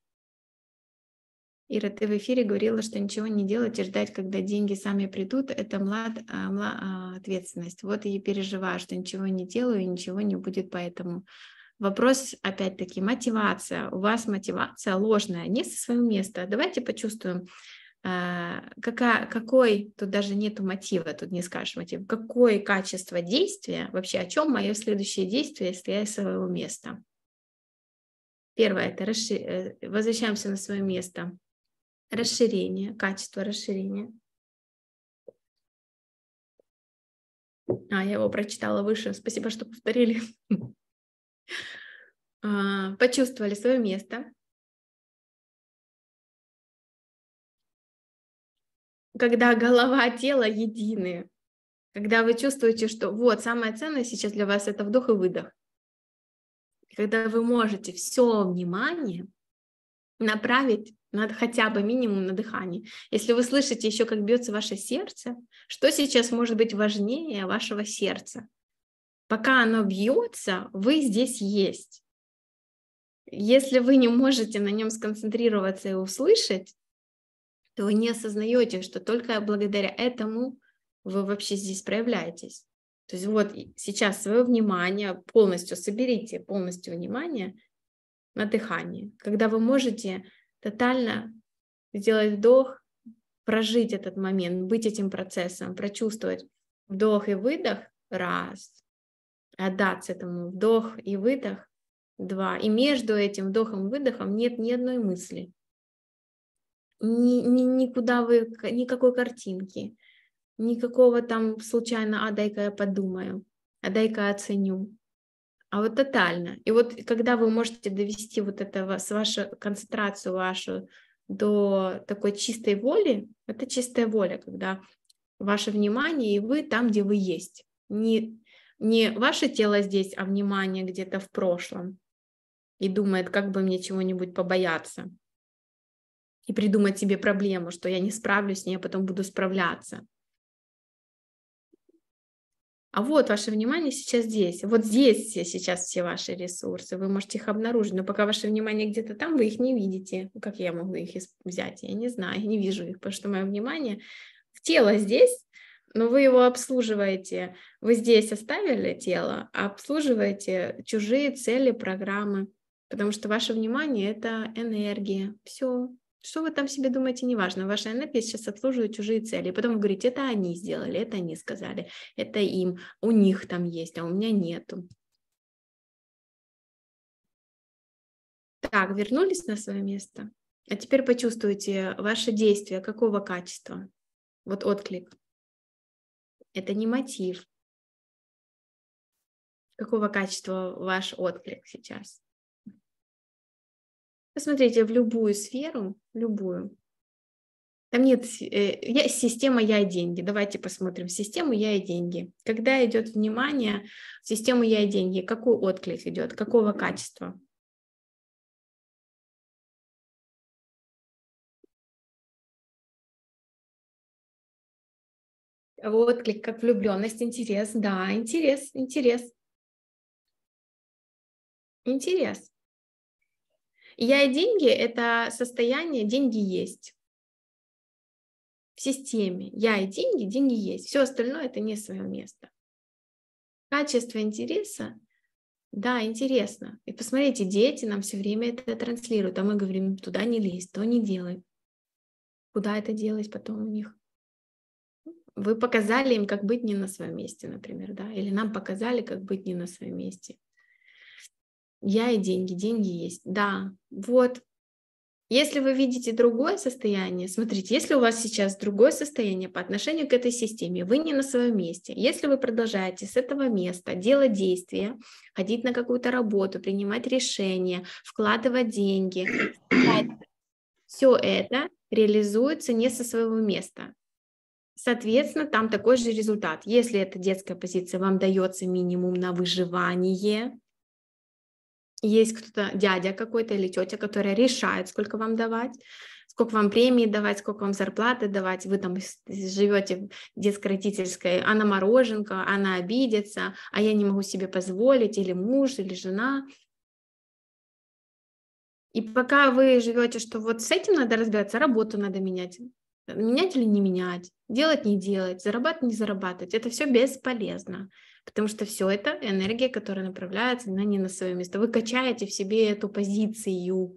Ира, ты в эфире говорила, что ничего не делать и ждать, когда деньги сами придут, это млад, а, а ответственность. Вот и переживаю, что ничего не делаю и ничего не будет поэтому. Вопрос, опять-таки, мотивация. У вас мотивация ложная, не со своего места. Давайте почувствуем, а, какая, какой, тут даже нету мотива, тут не скажешь мотив, какое качество действия, вообще о чем мое следующее действие, если я из своего места. Первое, это расшир... Э, возвращаемся на свое место. Расширение, качество расширения. А, я его прочитала выше. Спасибо, что повторили. А, почувствовали свое место, когда голова, тело едины, когда вы чувствуете, что вот самое ценное сейчас для вас это вдох и выдох, когда вы можете все внимание направить на, хотя бы минимум на дыхание. Если вы слышите еще, как бьется ваше сердце, что сейчас может быть важнее вашего сердца? Пока оно бьется, вы здесь есть. Если вы не можете на нем сконцентрироваться и услышать, то вы не осознаете, что только благодаря этому вы вообще здесь проявляетесь. То есть вот сейчас свое внимание полностью соберите, полностью внимание на дыхание, когда вы можете тотально сделать вдох, прожить этот момент, быть этим процессом, прочувствовать вдох и выдох раз, отдаться этому вдох и выдох два. И между этим вдохом и выдохом нет ни одной мысли ни, ни, никуда вы, никакой картинки, никакого там случайно, а дай-ка я подумаю, а дай-ка оценю. А вот тотально. И вот когда вы можете довести вот этого, с вашу концентрацию вашу до такой чистой воли, это чистая воля, когда ваше внимание, и вы там, где вы есть. Не, не ваше тело здесь, а внимание где-то в прошлом. И думает, как бы мне чего-нибудь побояться и придумать себе проблему, что я не справлюсь с ней, а потом буду справляться. А вот ваше внимание сейчас здесь. Вот здесь сейчас все ваши ресурсы. Вы можете их обнаружить, но пока ваше внимание где-то там, вы их не видите. Ну, как я могу их взять? Я не знаю, не вижу их, потому что мое внимание в тело здесь, но вы его обслуживаете. Вы здесь оставили тело, а обслуживаете чужие цели, программы, потому что ваше внимание – это энергия. Все, что вы там себе думаете, неважно. Ваша энергия сейчас обслуживает чужие цели. И потом вы говорите, это они сделали, это они сказали, это им, у них там есть, а у меня нету. Так, вернулись на свое место. А теперь почувствуйте ваше действие, какого качества. Вот отклик. Это не мотив. Какого качества ваш отклик сейчас? Посмотрите в любую сферу, любую. Там нет э, я, система «я и деньги». Давайте посмотрим систему «я и деньги». Когда идет внимание в систему «я и деньги», какой отклик идет, какого качества? отклик, как влюбленность, интерес. Да, интерес, интерес. Интерес. Я и деньги – это состояние «деньги есть» в системе. Я и деньги, деньги есть. Все остальное – это не свое место. Качество интереса – да, интересно. И посмотрите, дети нам все время это транслируют, а мы говорим, туда не лезь, то не делай. Куда это делать потом у них? Вы показали им, как быть не на своем месте, например, да, или нам показали, как быть не на своем месте. Я и деньги, деньги есть, да, вот. Если вы видите другое состояние, смотрите, если у вас сейчас другое состояние по отношению к этой системе, вы не на своем месте, если вы продолжаете с этого места делать действия, ходить на какую-то работу, принимать решения, вкладывать деньги, все это реализуется не со своего места. Соответственно, там такой же результат. Если эта детская позиция вам дается минимум на выживание, есть кто-то, дядя какой-то или тетя, которая решает, сколько вам давать, сколько вам премии давать, сколько вам зарплаты давать, вы там живете в детско-родительской, она мороженка, она обидится, а я не могу себе позволить, или муж, или жена. И пока вы живете, что вот с этим надо разбираться, работу надо менять, менять или не менять, делать не делать, зарабатывать не зарабатывать, это все бесполезно потому что все это энергия, которая направляется на не на свое место. Вы качаете в себе эту позицию.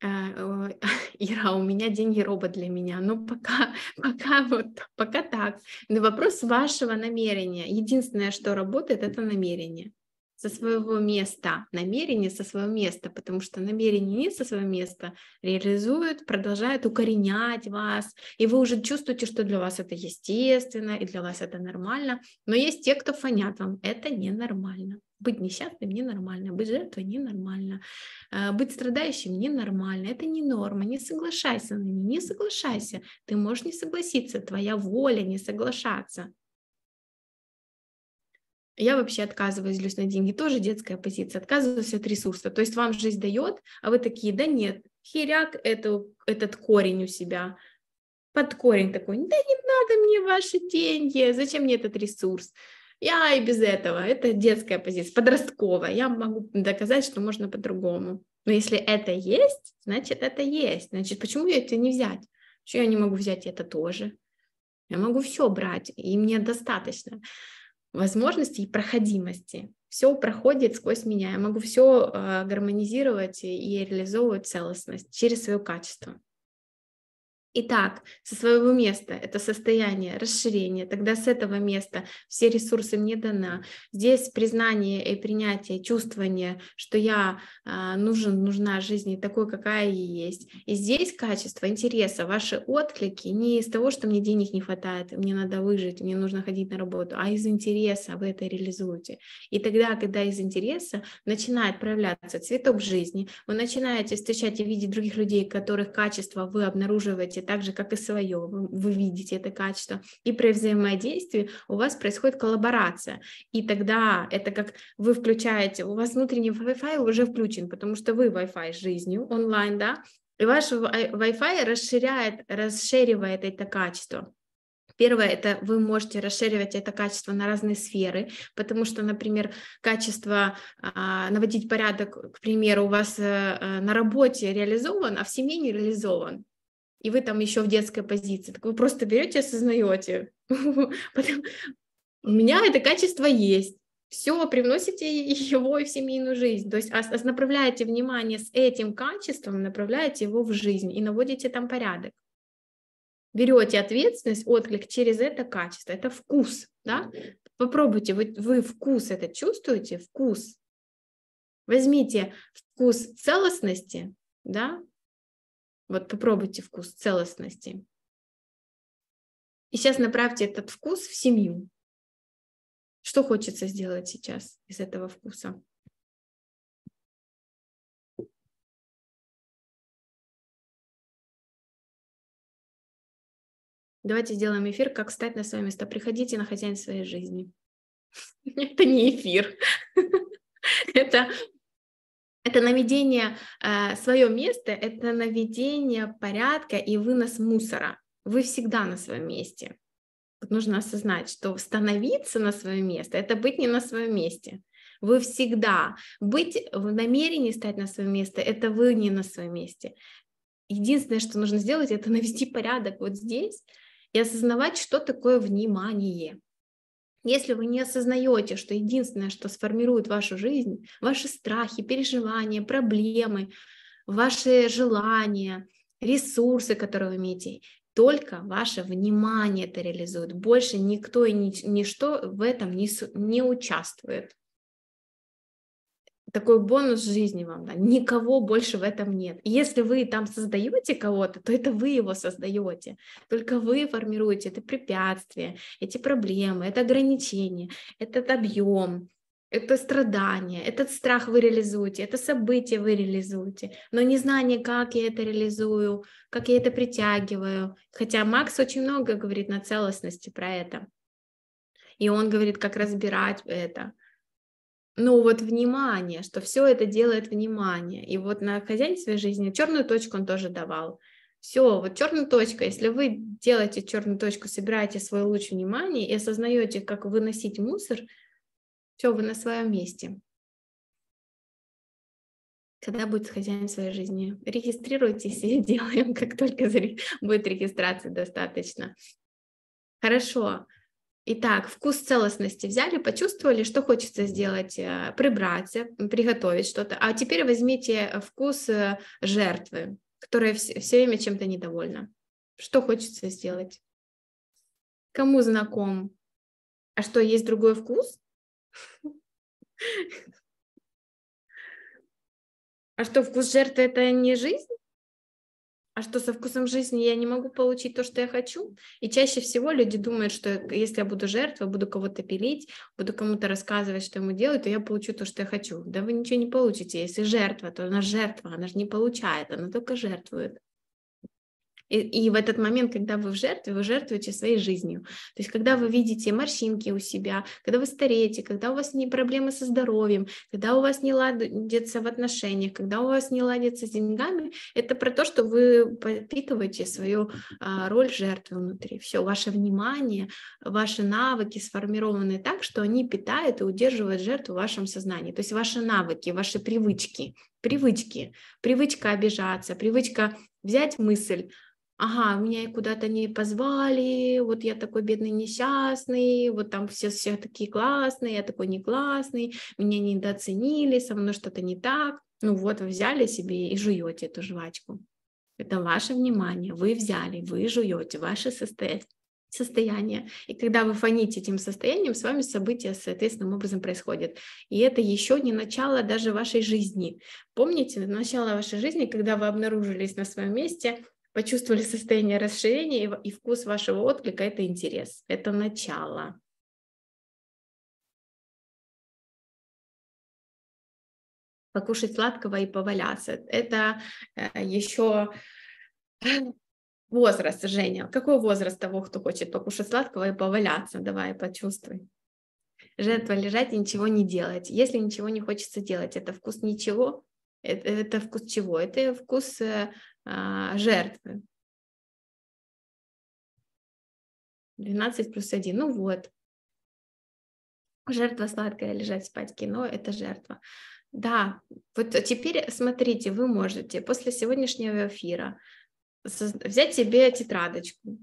Э, э, Ира, у меня деньги робот для меня, но ну, пока, пока вот, пока так. Но вопрос вашего намерения. Единственное, что работает, это намерение со своего места, намерение со своего места, потому что намерение не со своего места реализует, продолжает укоренять вас, и вы уже чувствуете, что для вас это естественно, и для вас это нормально, но есть те, кто фонят вам, это ненормально. Быть несчастным ненормально, быть жертвой ненормально, «Э, быть страдающим ненормально, это не норма, не соглашайся на нее, не соглашайся, ты можешь не согласиться, твоя воля не соглашаться, я вообще отказываюсь, злюсь на деньги. Тоже детская позиция. Отказываюсь от ресурса. То есть вам жизнь дает, а вы такие, да нет, херяк это, этот корень у себя. Под корень такой, да не надо мне ваши деньги, зачем мне этот ресурс? Я и без этого. Это детская позиция, подростковая. Я могу доказать, что можно по-другому. Но если это есть, значит, это есть. Значит, почему я это не взять? Почему я не могу взять это тоже? Я могу все брать, и мне достаточно возможности и проходимости. Все проходит сквозь меня. Я могу все э, гармонизировать и реализовывать целостность через свое качество. Итак, со своего места это состояние расширения, тогда с этого места все ресурсы мне даны. Здесь признание и принятие, чувствование, что я э, нужен, нужна жизни такой, какая я есть. И здесь качество интереса, ваши отклики не из того, что мне денег не хватает, мне надо выжить, мне нужно ходить на работу, а из интереса вы это реализуете. И тогда, когда из интереса начинает проявляться цветок жизни, вы начинаете встречать и видеть других людей, которых качество вы обнаруживаете видите, так же, как и свое, вы видите это качество. И при взаимодействии у вас происходит коллаборация. И тогда это как вы включаете, у вас внутренний Wi-Fi уже включен, потому что вы Wi-Fi жизнью онлайн, да, и ваш Wi-Fi расширяет, расширивает это качество. Первое, это вы можете расширивать это качество на разные сферы, потому что, например, качество а, наводить порядок, к примеру, у вас э, э, на работе реализован, а в семье не реализован и вы там еще в детской позиции. Так вы просто берете и осознаете. У меня это качество есть. Все, привносите его в семейную жизнь. То есть направляете внимание с этим качеством, направляете его в жизнь и наводите там порядок. Берете ответственность, отклик через это качество. Это вкус. Да? Попробуйте, вы, вы вкус это чувствуете? Вкус. Возьмите вкус целостности, да, вот попробуйте вкус целостности. И сейчас направьте этот вкус в семью. Что хочется сделать сейчас из этого вкуса? Давайте сделаем эфир, как стать на свое место. Приходите на хозяин своей жизни. Это не эфир. Это это наведение э, свое место, это наведение порядка и вынос мусора. Вы всегда на своем месте. Вот нужно осознать, что становиться на свое место – это быть не на своем месте. Вы всегда быть в намерении стать на свое место – это вы не на своем месте. Единственное, что нужно сделать, это навести порядок вот здесь и осознавать, что такое внимание. Если вы не осознаете, что единственное, что сформирует вашу жизнь, ваши страхи, переживания, проблемы, ваши желания, ресурсы, которые вы имеете, только ваше внимание это реализует. Больше никто и нич- ничто в этом не, не участвует такой бонус жизни вам, да, никого больше в этом нет. И если вы там создаете кого-то, то это вы его создаете. Только вы формируете это препятствие, эти проблемы, это ограничение, этот объем, это страдание, этот страх вы реализуете, это событие вы реализуете, но не знание, как я это реализую, как я это притягиваю. Хотя Макс очень много говорит на целостности про это. И он говорит, как разбирать это, ну вот внимание, что все это делает внимание. И вот на хозяине своей жизни черную точку он тоже давал. Все, вот черная точка, если вы делаете черную точку, собираете свой луч внимания и осознаете, как выносить мусор, все, вы на своем месте. Когда будет хозяин своей жизни? Регистрируйтесь и делаем, как только будет регистрации достаточно. Хорошо. Итак, вкус целостности взяли, почувствовали, что хочется сделать, э, прибраться, приготовить что-то. А теперь возьмите э, вкус э, жертвы, которая все время чем-то недовольна. Что хочется сделать? Кому знаком? А что, есть другой вкус? А что, вкус жертвы – это не жизнь? а что со вкусом жизни я не могу получить то, что я хочу. И чаще всего люди думают, что если я буду жертвой, буду кого-то пилить, буду кому-то рассказывать, что ему делать, то я получу то, что я хочу. Да вы ничего не получите. Если жертва, то она жертва, она же не получает, она только жертвует. И, и в этот момент, когда вы в жертве, вы жертвуете своей жизнью. То есть, когда вы видите морщинки у себя, когда вы стареете, когда у вас не проблемы со здоровьем, когда у вас не ладится в отношениях, когда у вас не ладится с деньгами, это про то, что вы подпитываете свою а, роль жертвы внутри. Все, ваше внимание, ваши навыки сформированы так, что они питают и удерживают жертву в вашем сознании. То есть, ваши навыки, ваши привычки, привычки, привычка обижаться, привычка взять мысль, ага, меня куда-то не позвали, вот я такой бедный несчастный, вот там все, все такие классные, я такой не классный, меня недооценили, со мной что-то не так. Ну вот, взяли себе и жуете эту жвачку. Это ваше внимание, вы взяли, вы жуете, ваше состояние состояние. И когда вы фоните этим состоянием, с вами события соответственным образом происходят. И это еще не начало даже вашей жизни. Помните, начало вашей жизни, когда вы обнаружились на своем месте, почувствовали состояние расширения и вкус вашего отклика – это интерес, это начало. Покушать сладкого и поваляться. Это э, еще возраст, Женя. Какой возраст того, кто хочет покушать сладкого и поваляться? Давай, почувствуй. Жертва лежать и ничего не делать. Если ничего не хочется делать, это вкус ничего, это, это вкус чего? Это вкус э, а, жертвы. 12 плюс 1, ну вот. Жертва сладкая, лежать спать, кино – это жертва. Да, вот теперь смотрите, вы можете после сегодняшнего эфира взять себе тетрадочку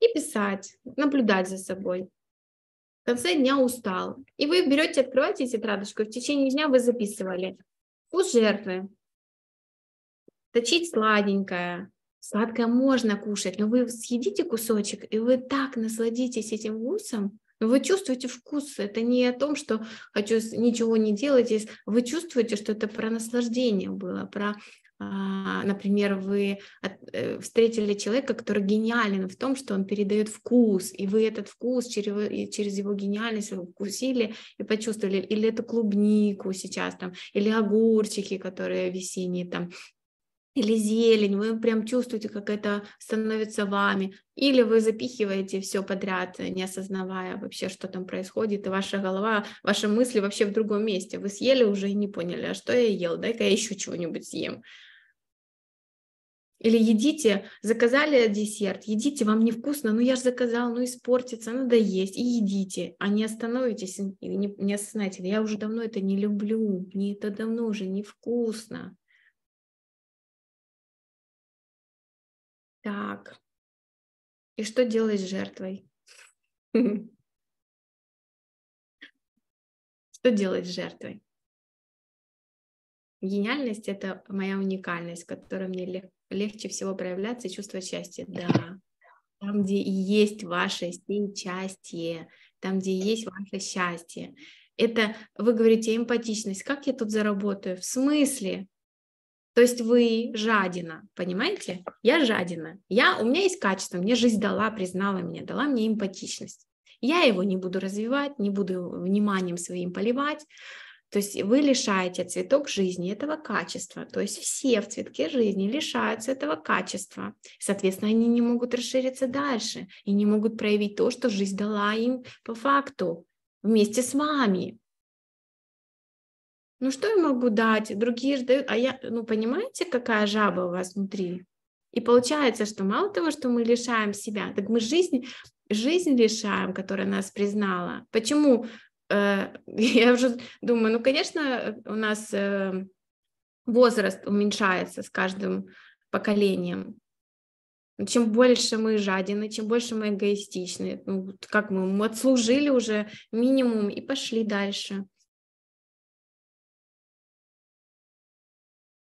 и писать, наблюдать за собой. В конце дня устал. И вы берете, открываете тетрадочку, в течение дня вы записывали. У жертвы точить сладенькое. Сладкое можно кушать, но вы съедите кусочек, и вы так насладитесь этим вкусом, вы чувствуете вкус. Это не о том, что хочу ничего не делать. Вы чувствуете, что это про наслаждение было, про а, Например, вы э, встретили человека, который гениален в том, что он передает вкус, и вы этот вкус через его гениальность вкусили и почувствовали, или это клубнику сейчас там, или огурчики, которые весенние там или зелень, вы прям чувствуете, как это становится вами, или вы запихиваете все подряд, не осознавая вообще, что там происходит, и ваша голова, ваши мысли вообще в другом месте. Вы съели уже и не поняли, а что я ел, дай-ка я еще чего-нибудь съем. Или едите, заказали десерт, едите, вам невкусно, ну я же заказал, ну испортится, надо есть, и едите, а не остановитесь, не, не осознайте, я уже давно это не люблю, мне это давно уже невкусно. Так. И что делать с жертвой? Что делать с жертвой? Гениальность — это моя уникальность, в которой мне легче всего проявляться и чувствовать счастье. Да, там, где есть ваше счастье, там, где есть ваше счастье. Это, вы говорите, эмпатичность. Как я тут заработаю? В смысле? То есть вы жадина, понимаете? Я жадина. Я, у меня есть качество, мне жизнь дала, признала меня, дала мне эмпатичность. Я его не буду развивать, не буду вниманием своим поливать. То есть вы лишаете цветок жизни этого качества. То есть все в цветке жизни лишаются этого качества. Соответственно, они не могут расшириться дальше и не могут проявить то, что жизнь дала им по факту вместе с вами ну что я могу дать, другие ждают, а я, ну понимаете, какая жаба у вас внутри? И получается, что мало того, что мы лишаем себя, так мы жизнь, жизнь лишаем, которая нас признала. Почему? Э, я уже думаю, ну, конечно, у нас э, возраст уменьшается с каждым поколением. Чем больше мы жадины, чем больше мы эгоистичны, ну, как мы, мы отслужили уже минимум и пошли дальше.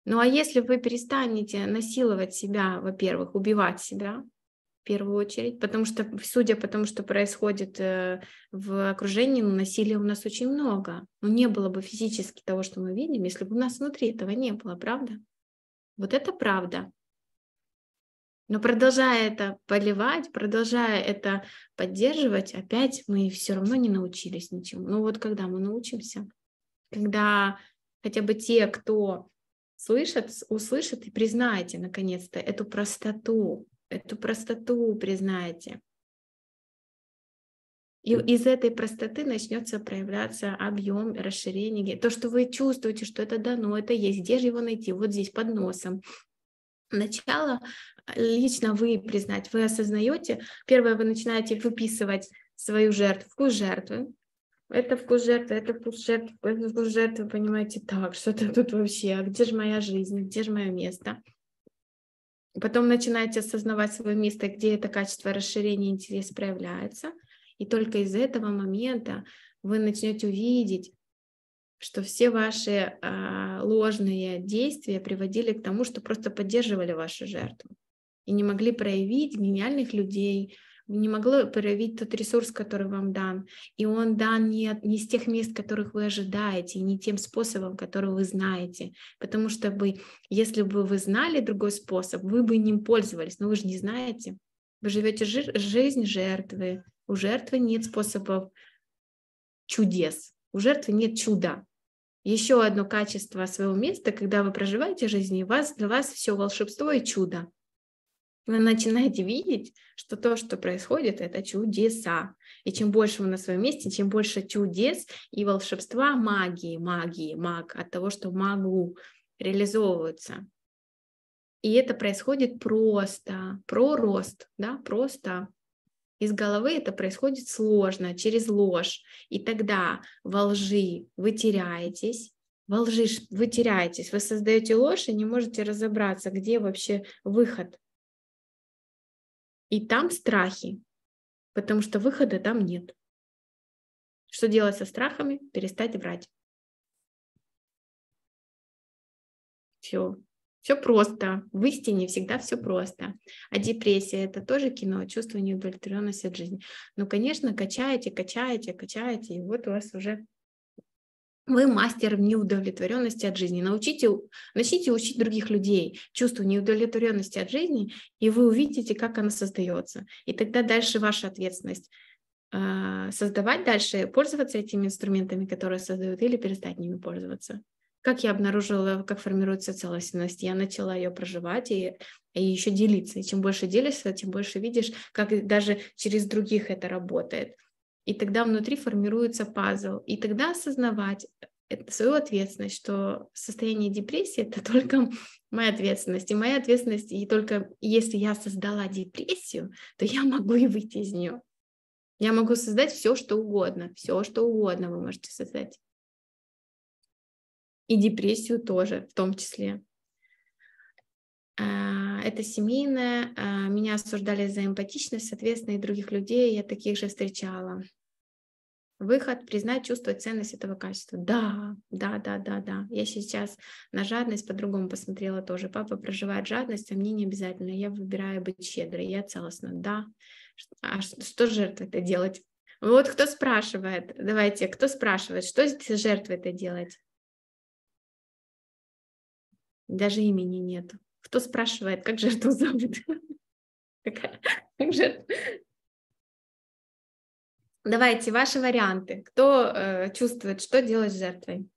Ну а если вы перестанете насиловать себя, во-первых, убивать себя, в первую очередь, потому что, судя по тому, что происходит э, в окружении, ну, насилия у нас очень много. Но ну, не было бы физически того, что мы видим, если бы у нас внутри этого не было, правда? Вот это правда. Но продолжая это поливать, продолжая это поддерживать, опять мы все равно не научились ничему. Ну вот когда мы научимся, когда хотя бы те, кто слышат, услышат и признаете наконец-то эту простоту, эту простоту признаете. И из этой простоты начнется проявляться объем, расширение. То, что вы чувствуете, что это дано, это есть. Где же его найти? Вот здесь, под носом. Начало а, лично вы признать, вы осознаете. Первое, вы начинаете выписывать свою жертву, жертву это вкус жертвы, это вкус жертвы, это вкус жертвы, понимаете, так, что-то тут вообще, а где же моя жизнь, где же мое место? Потом начинаете осознавать свое место, где это качество расширения интерес проявляется, и только из этого момента вы начнете увидеть, что все ваши э, ложные действия приводили к тому, что просто поддерживали вашу жертву и не могли проявить гениальных людей, вы не могли проявить тот ресурс, который вам дан. И он дан не, не с тех мест, которых вы ожидаете, и не тем способом, который вы знаете. Потому что вы, если бы вы знали другой способ, вы бы им пользовались, но вы же не знаете. Вы живете жир, жизнь жертвы. У жертвы нет способов чудес. У жертвы нет чуда. Еще одно качество своего места, когда вы проживаете жизнь, и вас, для вас все волшебство и чудо вы начинаете видеть, что то, что происходит, это чудеса. И чем больше вы на своем месте, чем больше чудес и волшебства магии, магии, маг, от того, что могу, реализовываться. И это происходит просто, про рост, да, просто. Из головы это происходит сложно, через ложь. И тогда во лжи вы теряетесь, во лжи вы теряетесь, вы создаете ложь и не можете разобраться, где вообще выход и там страхи, потому что выхода там нет. Что делать со страхами? Перестать врать. Все. Все просто. В истине всегда все просто. А депрессия это тоже кино, чувство неудовлетворенности от жизни. Ну, конечно, качаете, качаете, качаете, и вот у вас уже вы мастер неудовлетворенности от жизни. Научите, начните учить других людей чувству неудовлетворенности от жизни, и вы увидите, как она создается. И тогда дальше ваша ответственность а, создавать дальше, пользоваться этими инструментами, которые создают, или перестать ними пользоваться. Как я обнаружила, как формируется целостность, я начала ее проживать и, и еще делиться. И чем больше делишься, тем больше видишь, как даже через других это работает. И тогда внутри формируется пазл. И тогда осознавать э, свою ответственность, что состояние депрессии это только моя ответственность. И моя ответственность, и только если я создала депрессию, то я могу и выйти из нее. Я могу создать все, что угодно, все, что угодно вы можете создать. И депрессию тоже, в том числе. А, это семейное, а, меня осуждали за эмпатичность, соответственно, и других людей я таких же встречала. Выход – признать, чувствовать ценность этого качества. Да, да, да, да, да. Я сейчас на жадность по-другому посмотрела тоже. Папа проживает жадность, а мне не обязательно. Я выбираю быть щедрой, я целостна. Да. А что жертвой это делать? Вот кто спрашивает? Давайте, кто спрашивает, что с жертвой-то делать? Даже имени нету. Кто спрашивает, как жертву зовут? Как жертву? Давайте ваши варианты. Кто э, чувствует, что делать с жертвой?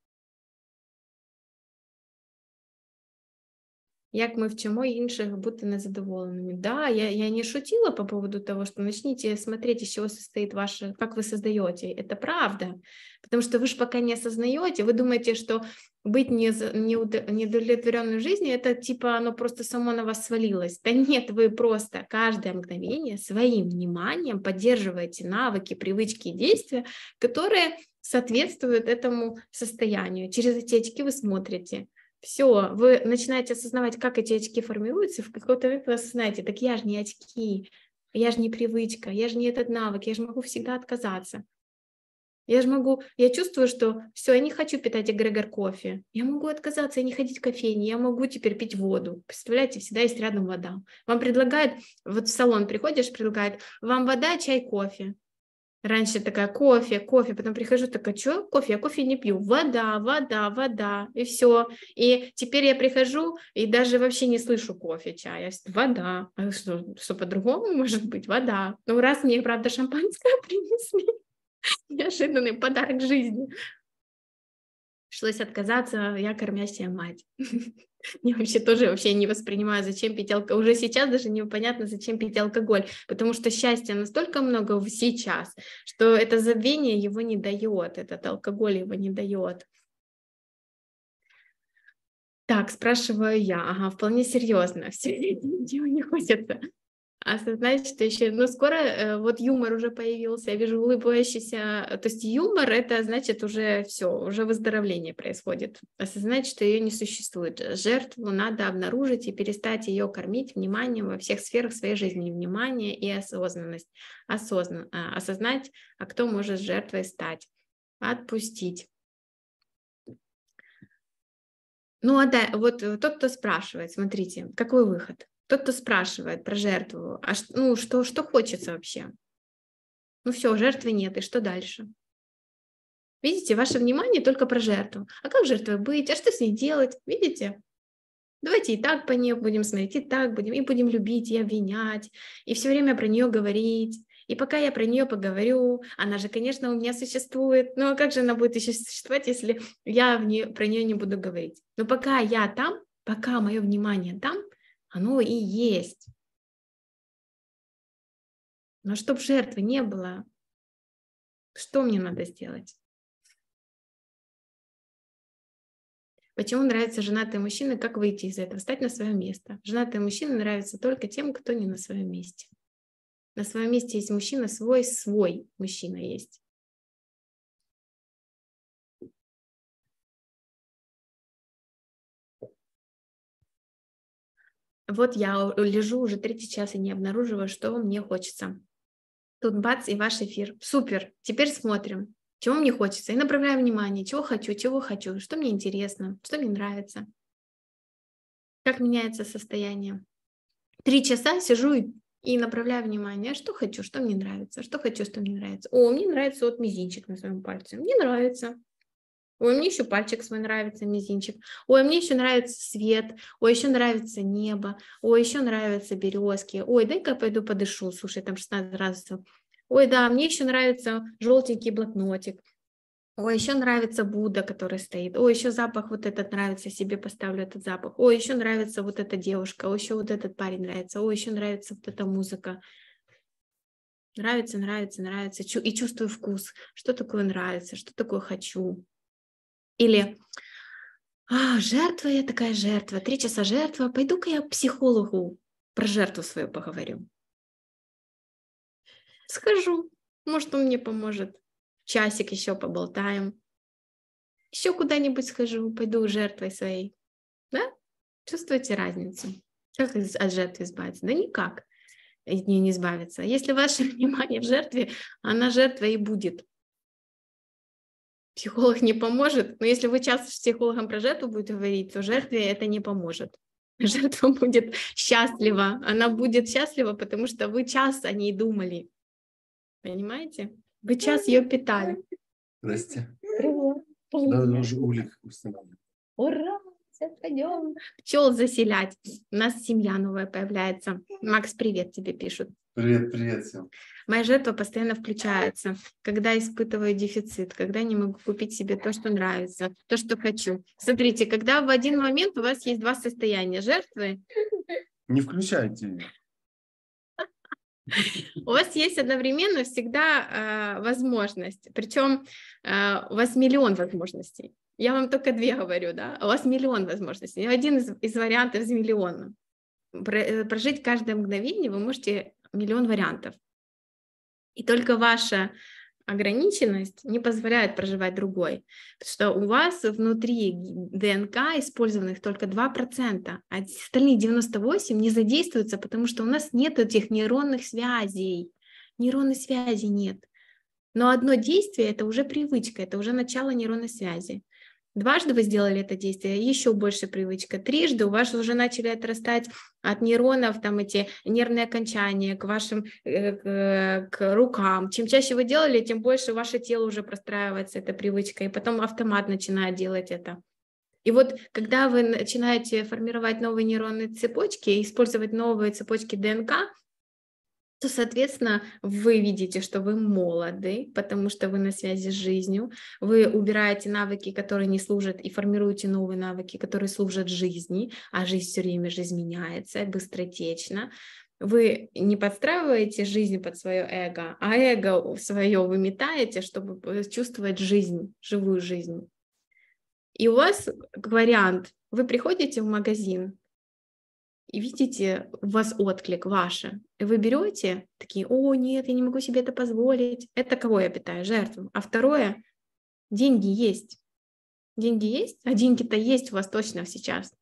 як мы вчимо іншых будто незадоволенными. Да, я, я не шутила по поводу того, что начните смотреть, из чего состоит ваше, как вы создаете. Это правда, потому что вы же пока не осознаете, вы думаете, что быть не, не, неудовлетворенным жизнью это типа оно просто само на вас свалилось. Да нет, вы просто каждое мгновение своим вниманием поддерживаете навыки, привычки и действия, которые соответствуют этому состоянию. Через эти очки вы смотрите, все, вы начинаете осознавать, как эти очки формируются, и в какой-то момент вы осознаете, так я же не очки, я же не привычка, я же не этот навык, я же могу всегда отказаться. Я же могу, я чувствую, что все, я не хочу питать эгрегор кофе. Я могу отказаться, я не ходить в кофейне, я могу теперь пить воду. Представляете, всегда есть рядом вода. Вам предлагают, вот в салон приходишь, предлагают, вам вода, чай, кофе. Раньше такая кофе, кофе, потом прихожу, такая, что кофе, я кофе не пью, вода, вода, вода, и все. И теперь я прихожу и даже вообще не слышу кофе, чая, вода. А что, что по-другому может быть? Вода. Ну, раз мне, правда, шампанское принесли, неожиданный подарок жизни. Пришлось отказаться, я кормящая мать. Я вообще тоже вообще не воспринимаю, зачем пить алкоголь. Уже сейчас даже непонятно, зачем пить алкоголь, потому что счастья настолько много сейчас, что это забвение его не дает, этот алкоголь его не дает. Так, спрашиваю я, ага, вполне серьезно, все ничего не хочется осознать, а что еще, ну, скоро э, вот юмор уже появился, я вижу улыбающийся, э, то есть юмор, это значит уже все, уже выздоровление происходит, осознать, что ее не существует, жертву надо обнаружить и перестать ее кормить вниманием во всех сферах своей жизни, внимание и осознанность, осознан, а, осознать, а кто может жертвой стать, отпустить. Ну, а да, вот э, тот, кто спрашивает, смотрите, какой выход? Тот, кто спрашивает про жертву, а ну, что, что хочется вообще? Ну все, жертвы нет, и что дальше? Видите, ваше внимание только про жертву. А как жертвой быть? А что с ней делать? Видите? Давайте и так по ней будем смотреть, и так будем, и будем любить, и обвинять, и все время про нее говорить. И пока я про нее поговорю, она же, конечно, у меня существует. Ну а как же она будет еще существовать, если я в нее, про нее не буду говорить? Но пока я там, пока мое внимание там, оно и есть. Но чтобы жертвы не было, что мне надо сделать? Почему нравятся женатые мужчины? Как выйти из этого? Встать на свое место. Женатые мужчины нравятся только тем, кто не на своем месте. На своем месте есть мужчина свой, свой мужчина есть. Вот я лежу уже третий час и не обнаруживаю, что мне хочется. Тут бац, и ваш эфир. Супер, теперь смотрим, чего мне хочется. И направляю внимание, чего хочу, чего хочу, что мне интересно, что мне нравится. Как меняется состояние. Три часа сижу и и направляю внимание, что хочу, что мне нравится, что хочу, что мне нравится. О, мне нравится вот мизинчик на своем пальце, мне нравится. Ой, мне еще пальчик свой нравится, мизинчик. Ой, мне еще нравится свет. Ой, еще нравится небо. Ой, еще нравятся березки. Ой, дай-ка пойду подышу, слушай, там 16 раз. Ой, да, мне еще нравится желтенький блокнотик. Ой, еще нравится Будда, который стоит. Ой, еще запах вот этот нравится, себе поставлю этот запах. Ой, еще нравится вот эта девушка. Ой, еще вот этот парень нравится. Ой, еще нравится вот эта музыка. Нравится, нравится, нравится. И чувствую вкус. Что такое нравится, что такое хочу. Или а, жертва я такая жертва, три часа жертва, пойду-ка я к психологу про жертву свою поговорю. Схожу, может, он мне поможет. Часик еще поболтаем. Еще куда-нибудь схожу, пойду жертвой своей. Да? Чувствуете разницу? Как от жертвы избавиться? Да никак от нее не избавиться. Если ваше внимание в жертве, она жертва и будет психолог не поможет, но если вы часто с психологом про жертву будете говорить, то жертве это не поможет. Жертва будет счастлива, она будет счастлива, потому что вы час о ней думали, понимаете? Вы час ее питали. Здрасте. Привет. Надо уже пойдем. Пчел заселять. У нас семья новая появляется. Макс, привет тебе пишут. Привет, привет всем. Моя жертва постоянно включается, когда испытываю дефицит, когда не могу купить себе то, что нравится, то, что хочу. Смотрите, когда в один момент у вас есть два состояния жертвы. Не включайте У вас есть одновременно всегда э, возможность, причем э, а, у вас миллион возможностей. Я вам только две говорю, да, у вас миллион возможностей. Один из, из вариантов из миллиона. Э, прожить каждое мгновение вы можете миллион вариантов. И только ваша ограниченность не позволяет проживать другой, потому что у вас внутри ДНК использованных только 2%, а остальные 98 не задействуются, потому что у нас нет этих нейронных связей, нейронной связи нет. Но одно действие – это уже привычка, это уже начало нейронной связи. Дважды вы сделали это действие, еще больше привычка. Трижды у вас уже начали отрастать от нейронов там эти нервные окончания к вашим э, к, к рукам. Чем чаще вы делали, тем больше ваше тело уже простраивается эта привычка, и потом автомат начинает делать это. И вот когда вы начинаете формировать новые нейронные цепочки, использовать новые цепочки ДНК, то, соответственно, вы видите, что вы молоды, потому что вы на связи с жизнью, вы убираете навыки, которые не служат, и формируете новые навыки, которые служат жизни, а жизнь все время, же изменяется быстротечно, вы не подстраиваете жизнь под свое эго, а эго свое выметаете, чтобы чувствовать жизнь, живую жизнь. И у вас вариант, вы приходите в магазин, и видите, у вас отклик ваше, и вы берете такие, о, нет, я не могу себе это позволить. Это кого я питаю? Жертву. А второе, деньги есть. Деньги есть? А деньги-то есть у вас точно сейчас.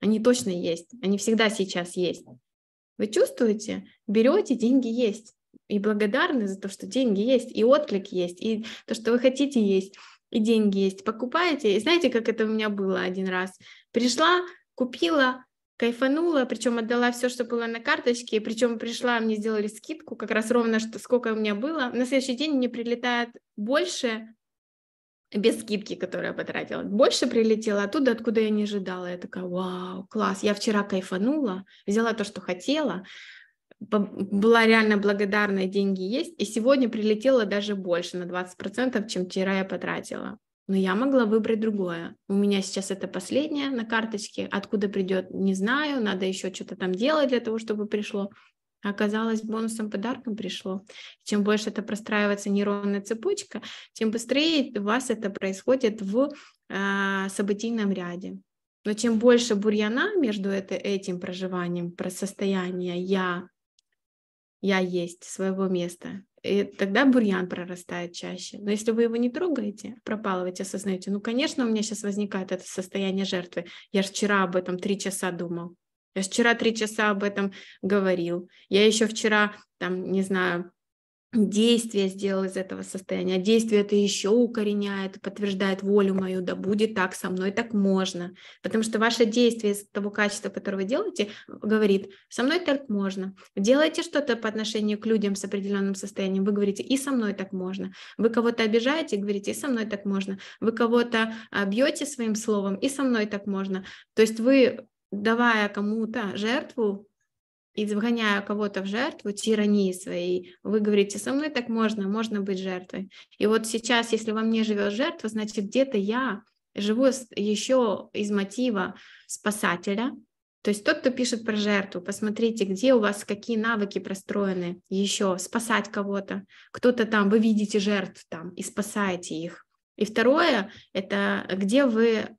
Они точно есть. Они всегда сейчас есть. Вы чувствуете? Берете, деньги есть. И благодарны за то, что деньги есть, и отклик есть, и то, что вы хотите есть, и деньги есть. Покупаете. И знаете, как это у меня было один раз? Пришла, купила, кайфанула, причем отдала все, что было на карточке, причем пришла, мне сделали скидку, как раз ровно, что, сколько у меня было. На следующий день мне прилетает больше, без скидки, которую я потратила. Больше прилетела оттуда, откуда я не ожидала. Я такая, вау, класс, я вчера кайфанула, взяла то, что хотела, была реально благодарна, деньги есть, и сегодня прилетела даже больше на 20%, чем вчера я потратила но я могла выбрать другое. У меня сейчас это последнее на карточке, откуда придет, не знаю, надо еще что-то там делать для того, чтобы пришло. Оказалось, бонусом подарком пришло. Чем больше это простраивается нейронная цепочка, тем быстрее у вас это происходит в э, событийном ряде. Но чем больше бурьяна между это, этим проживанием, про состояние я, я есть своего места, и тогда бурьян прорастает чаще. Но если вы его не трогаете, пропалываете, осознаете, ну, конечно, у меня сейчас возникает это состояние жертвы. Я же вчера об этом три часа думал. Я вчера три часа об этом говорил. Я еще вчера, там, не знаю, действие сделал из этого состояния. Действие это еще укореняет, подтверждает волю мою, да будет так со мной, так можно. Потому что ваше действие из того качества, которое вы делаете, говорит, со мной так можно. Делаете что-то по отношению к людям с определенным состоянием, вы говорите, и со мной так можно. Вы кого-то обижаете, говорите, и со мной так можно. Вы кого-то а, бьете своим словом, и со мной так можно. То есть вы давая кому-то жертву, и вгоняя кого-то в жертву тирании своей, вы говорите, со мной так можно, можно быть жертвой. И вот сейчас, если во мне живет жертва, значит, где-то я живу еще из мотива спасателя, то есть тот, кто пишет про жертву, посмотрите, где у вас какие навыки простроены еще, спасать кого-то. Кто-то там, вы видите жертв там и спасаете их. И второе, это где вы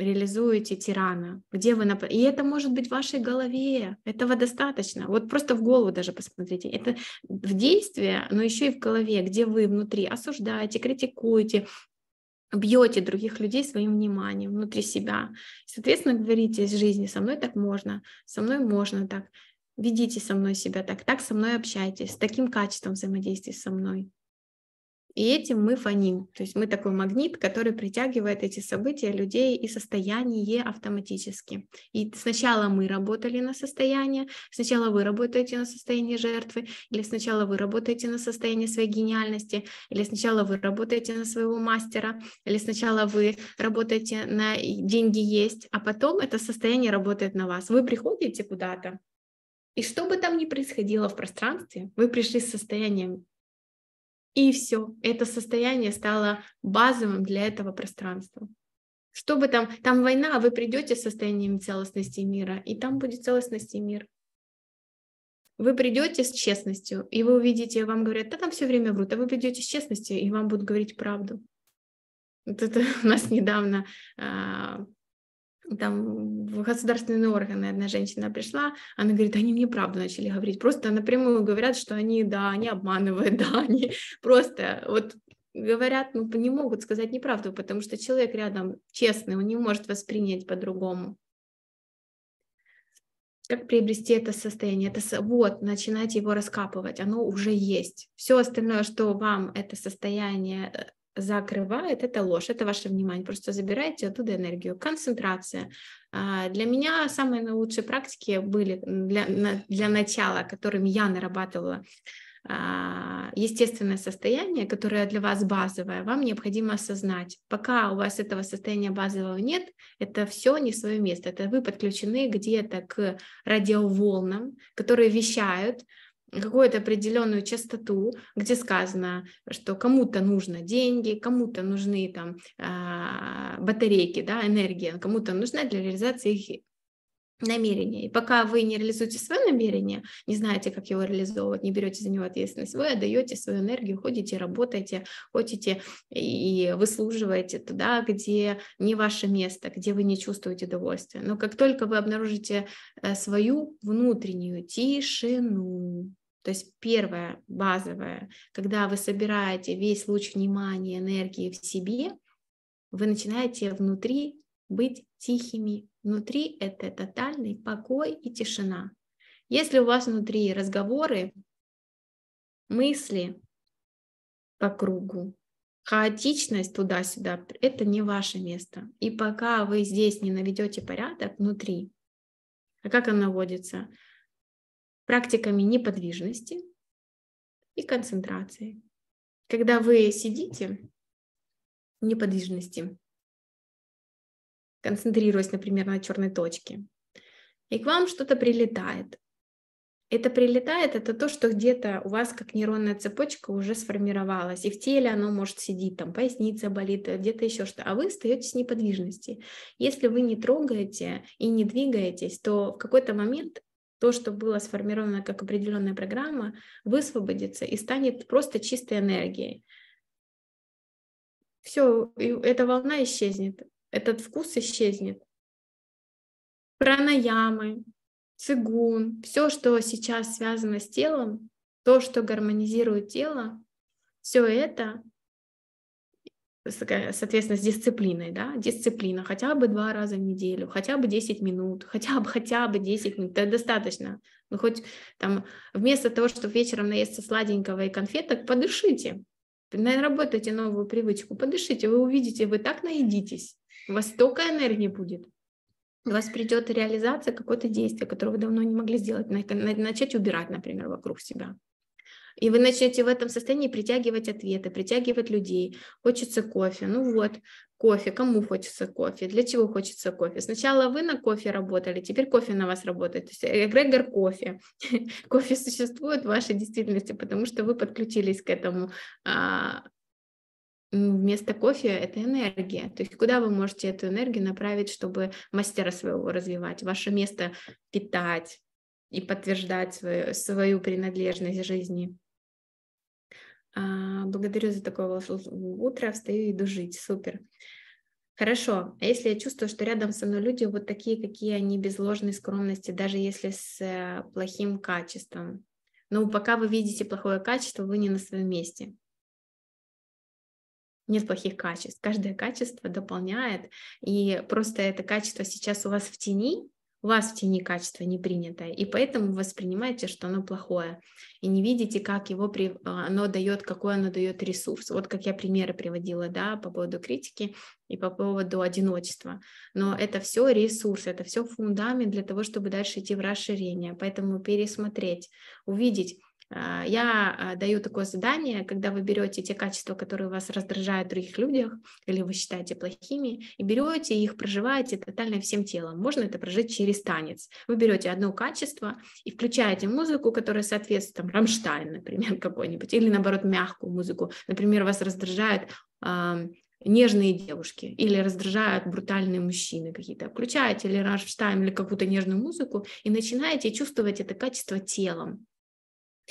реализуете тирана, где вы... Нап... И это может быть в вашей голове, этого достаточно. Вот просто в голову даже посмотрите. Это в действии, но еще и в голове, где вы внутри осуждаете, критикуете, бьете других людей своим вниманием внутри себя. Соответственно, говорите из жизни, со мной так можно, со мной можно так, ведите со мной себя так, так со мной общайтесь, с таким качеством взаимодействия со мной. И этим мы фоним. То есть мы такой магнит, который притягивает эти события, людей и состояние автоматически. И сначала мы работали на состояние, сначала вы работаете на состоянии жертвы, или сначала вы работаете на состоянии своей гениальности, или сначала вы работаете на своего мастера, или сначала вы работаете на деньги есть, а потом это состояние работает на вас. Вы приходите куда-то, и что бы там ни происходило в пространстве, вы пришли с состоянием и все, это состояние стало базовым для этого пространства. Что бы там, там война, а вы придете с состоянием целостности мира, и там будет целостность и мир. Вы придете с честностью, и вы увидите, вам говорят, да там все время врут, а вы придете с честностью, и вам будут говорить правду. Вот это у нас недавно а, там в государственные органы одна женщина пришла, она говорит, они мне правду начали говорить, просто напрямую говорят, что они, да, они обманывают, да, они просто вот говорят, ну, не могут сказать неправду, потому что человек рядом честный, он не может воспринять по-другому. Как приобрести это состояние? Это вот, начинать его раскапывать, оно уже есть. Все остальное, что вам это состояние э, закрывает, это ложь, это ваше внимание. Просто забирайте оттуда энергию. Концентрация. А, для меня самые лучшие практики были для, для начала, которыми я нарабатывала а, естественное состояние, которое для вас базовое, вам необходимо осознать. Пока у вас этого состояния базового нет, это все не свое место. Это вы подключены где-то к радиоволнам, которые вещают какую-то определенную частоту, где сказано, что кому-то нужно деньги, кому-то нужны там а, батарейки, да, энергия, кому-то нужна для реализации их намерения. И пока вы не реализуете свое намерение, не знаете, как его реализовывать, не берете за него ответственность, вы отдаете свою энергию, ходите, работаете, ходите и выслуживаете туда, где не ваше место, где вы не чувствуете удовольствия. Но как только вы обнаружите э, свою внутреннюю тишину, то есть первое, базовое, когда вы собираете весь луч внимания, энергии в себе, вы начинаете внутри быть тихими. Внутри это тотальный покой и тишина. Если у вас внутри разговоры, мысли по кругу, хаотичность туда-сюда, это не ваше место. И пока вы здесь не наведете порядок внутри, а как он наводится? практиками неподвижности и концентрации. Когда вы сидите в неподвижности, концентрируясь, например, на черной точке, и к вам что-то прилетает. Это прилетает, это то, что где-то у вас как нейронная цепочка уже сформировалась, и в теле оно может сидеть, там поясница болит, где-то еще что, а вы остаетесь в неподвижности. Если вы не трогаете и не двигаетесь, то в какой-то момент то, что было сформировано как определенная программа, высвободится и станет просто чистой энергией. Все, эта волна исчезнет, этот вкус исчезнет. Пранаямы, цигун, все, что сейчас связано с телом, то, что гармонизирует тело, все это соответственно, с дисциплиной, да, дисциплина хотя бы два раза в неделю, хотя бы 10 минут, хотя бы, хотя бы 10 минут, это достаточно. Ну, хоть там вместо того, чтобы вечером наесться сладенького и конфеток, подышите, наработайте новую привычку, подышите, вы увидите, вы так наедитесь, у вас столько энергии будет, у вас придет реализация какого-то действия, которое вы давно не могли сделать, начать убирать, например, вокруг себя. И вы начнете в этом состоянии притягивать ответы, притягивать людей. Хочется кофе, ну вот, кофе, кому хочется кофе, для чего хочется кофе. Сначала вы на кофе работали, теперь кофе на вас работает. То есть э, эгрегор кофе. кофе существует в вашей действительности, потому что вы подключились к этому а, вместо кофе это энергия. То есть куда вы можете эту энергию направить, чтобы мастера своего развивать, ваше место питать, и подтверждать свою, свою принадлежность жизни. А, благодарю за такое утро, встаю и иду жить, супер. Хорошо, а если я чувствую, что рядом со мной люди вот такие, какие они, без ложной скромности, даже если с э, плохим качеством. Но ну, пока вы видите плохое качество, вы не на своем месте. Нет плохих качеств. Каждое качество дополняет. И просто это качество сейчас у вас в тени, у вас в тени качество не принятое и поэтому воспринимаете, что оно плохое, и не видите, как его при... А, оно дает, какой оно дает ресурс. Вот как я примеры приводила, да, по поводу критики и по поводу одиночества. Но это все ресурс, это все фундамент для того, чтобы дальше идти в расширение. Поэтому пересмотреть, увидеть, а, я а, даю такое задание, когда вы берете те качества, которые вас раздражают в других людях, или вы считаете плохими, и берете их, проживаете тотально всем телом. Можно это прожить через танец. Вы берете одно качество и включаете музыку, которая соответствует, там, Рамштайн, например, какой-нибудь, или, наоборот, мягкую музыку. Например, вас раздражает нежные девушки или раздражают брутальные мужчины какие-то. Включаете или Рамштайн, или какую-то нежную музыку и начинаете чувствовать это качество телом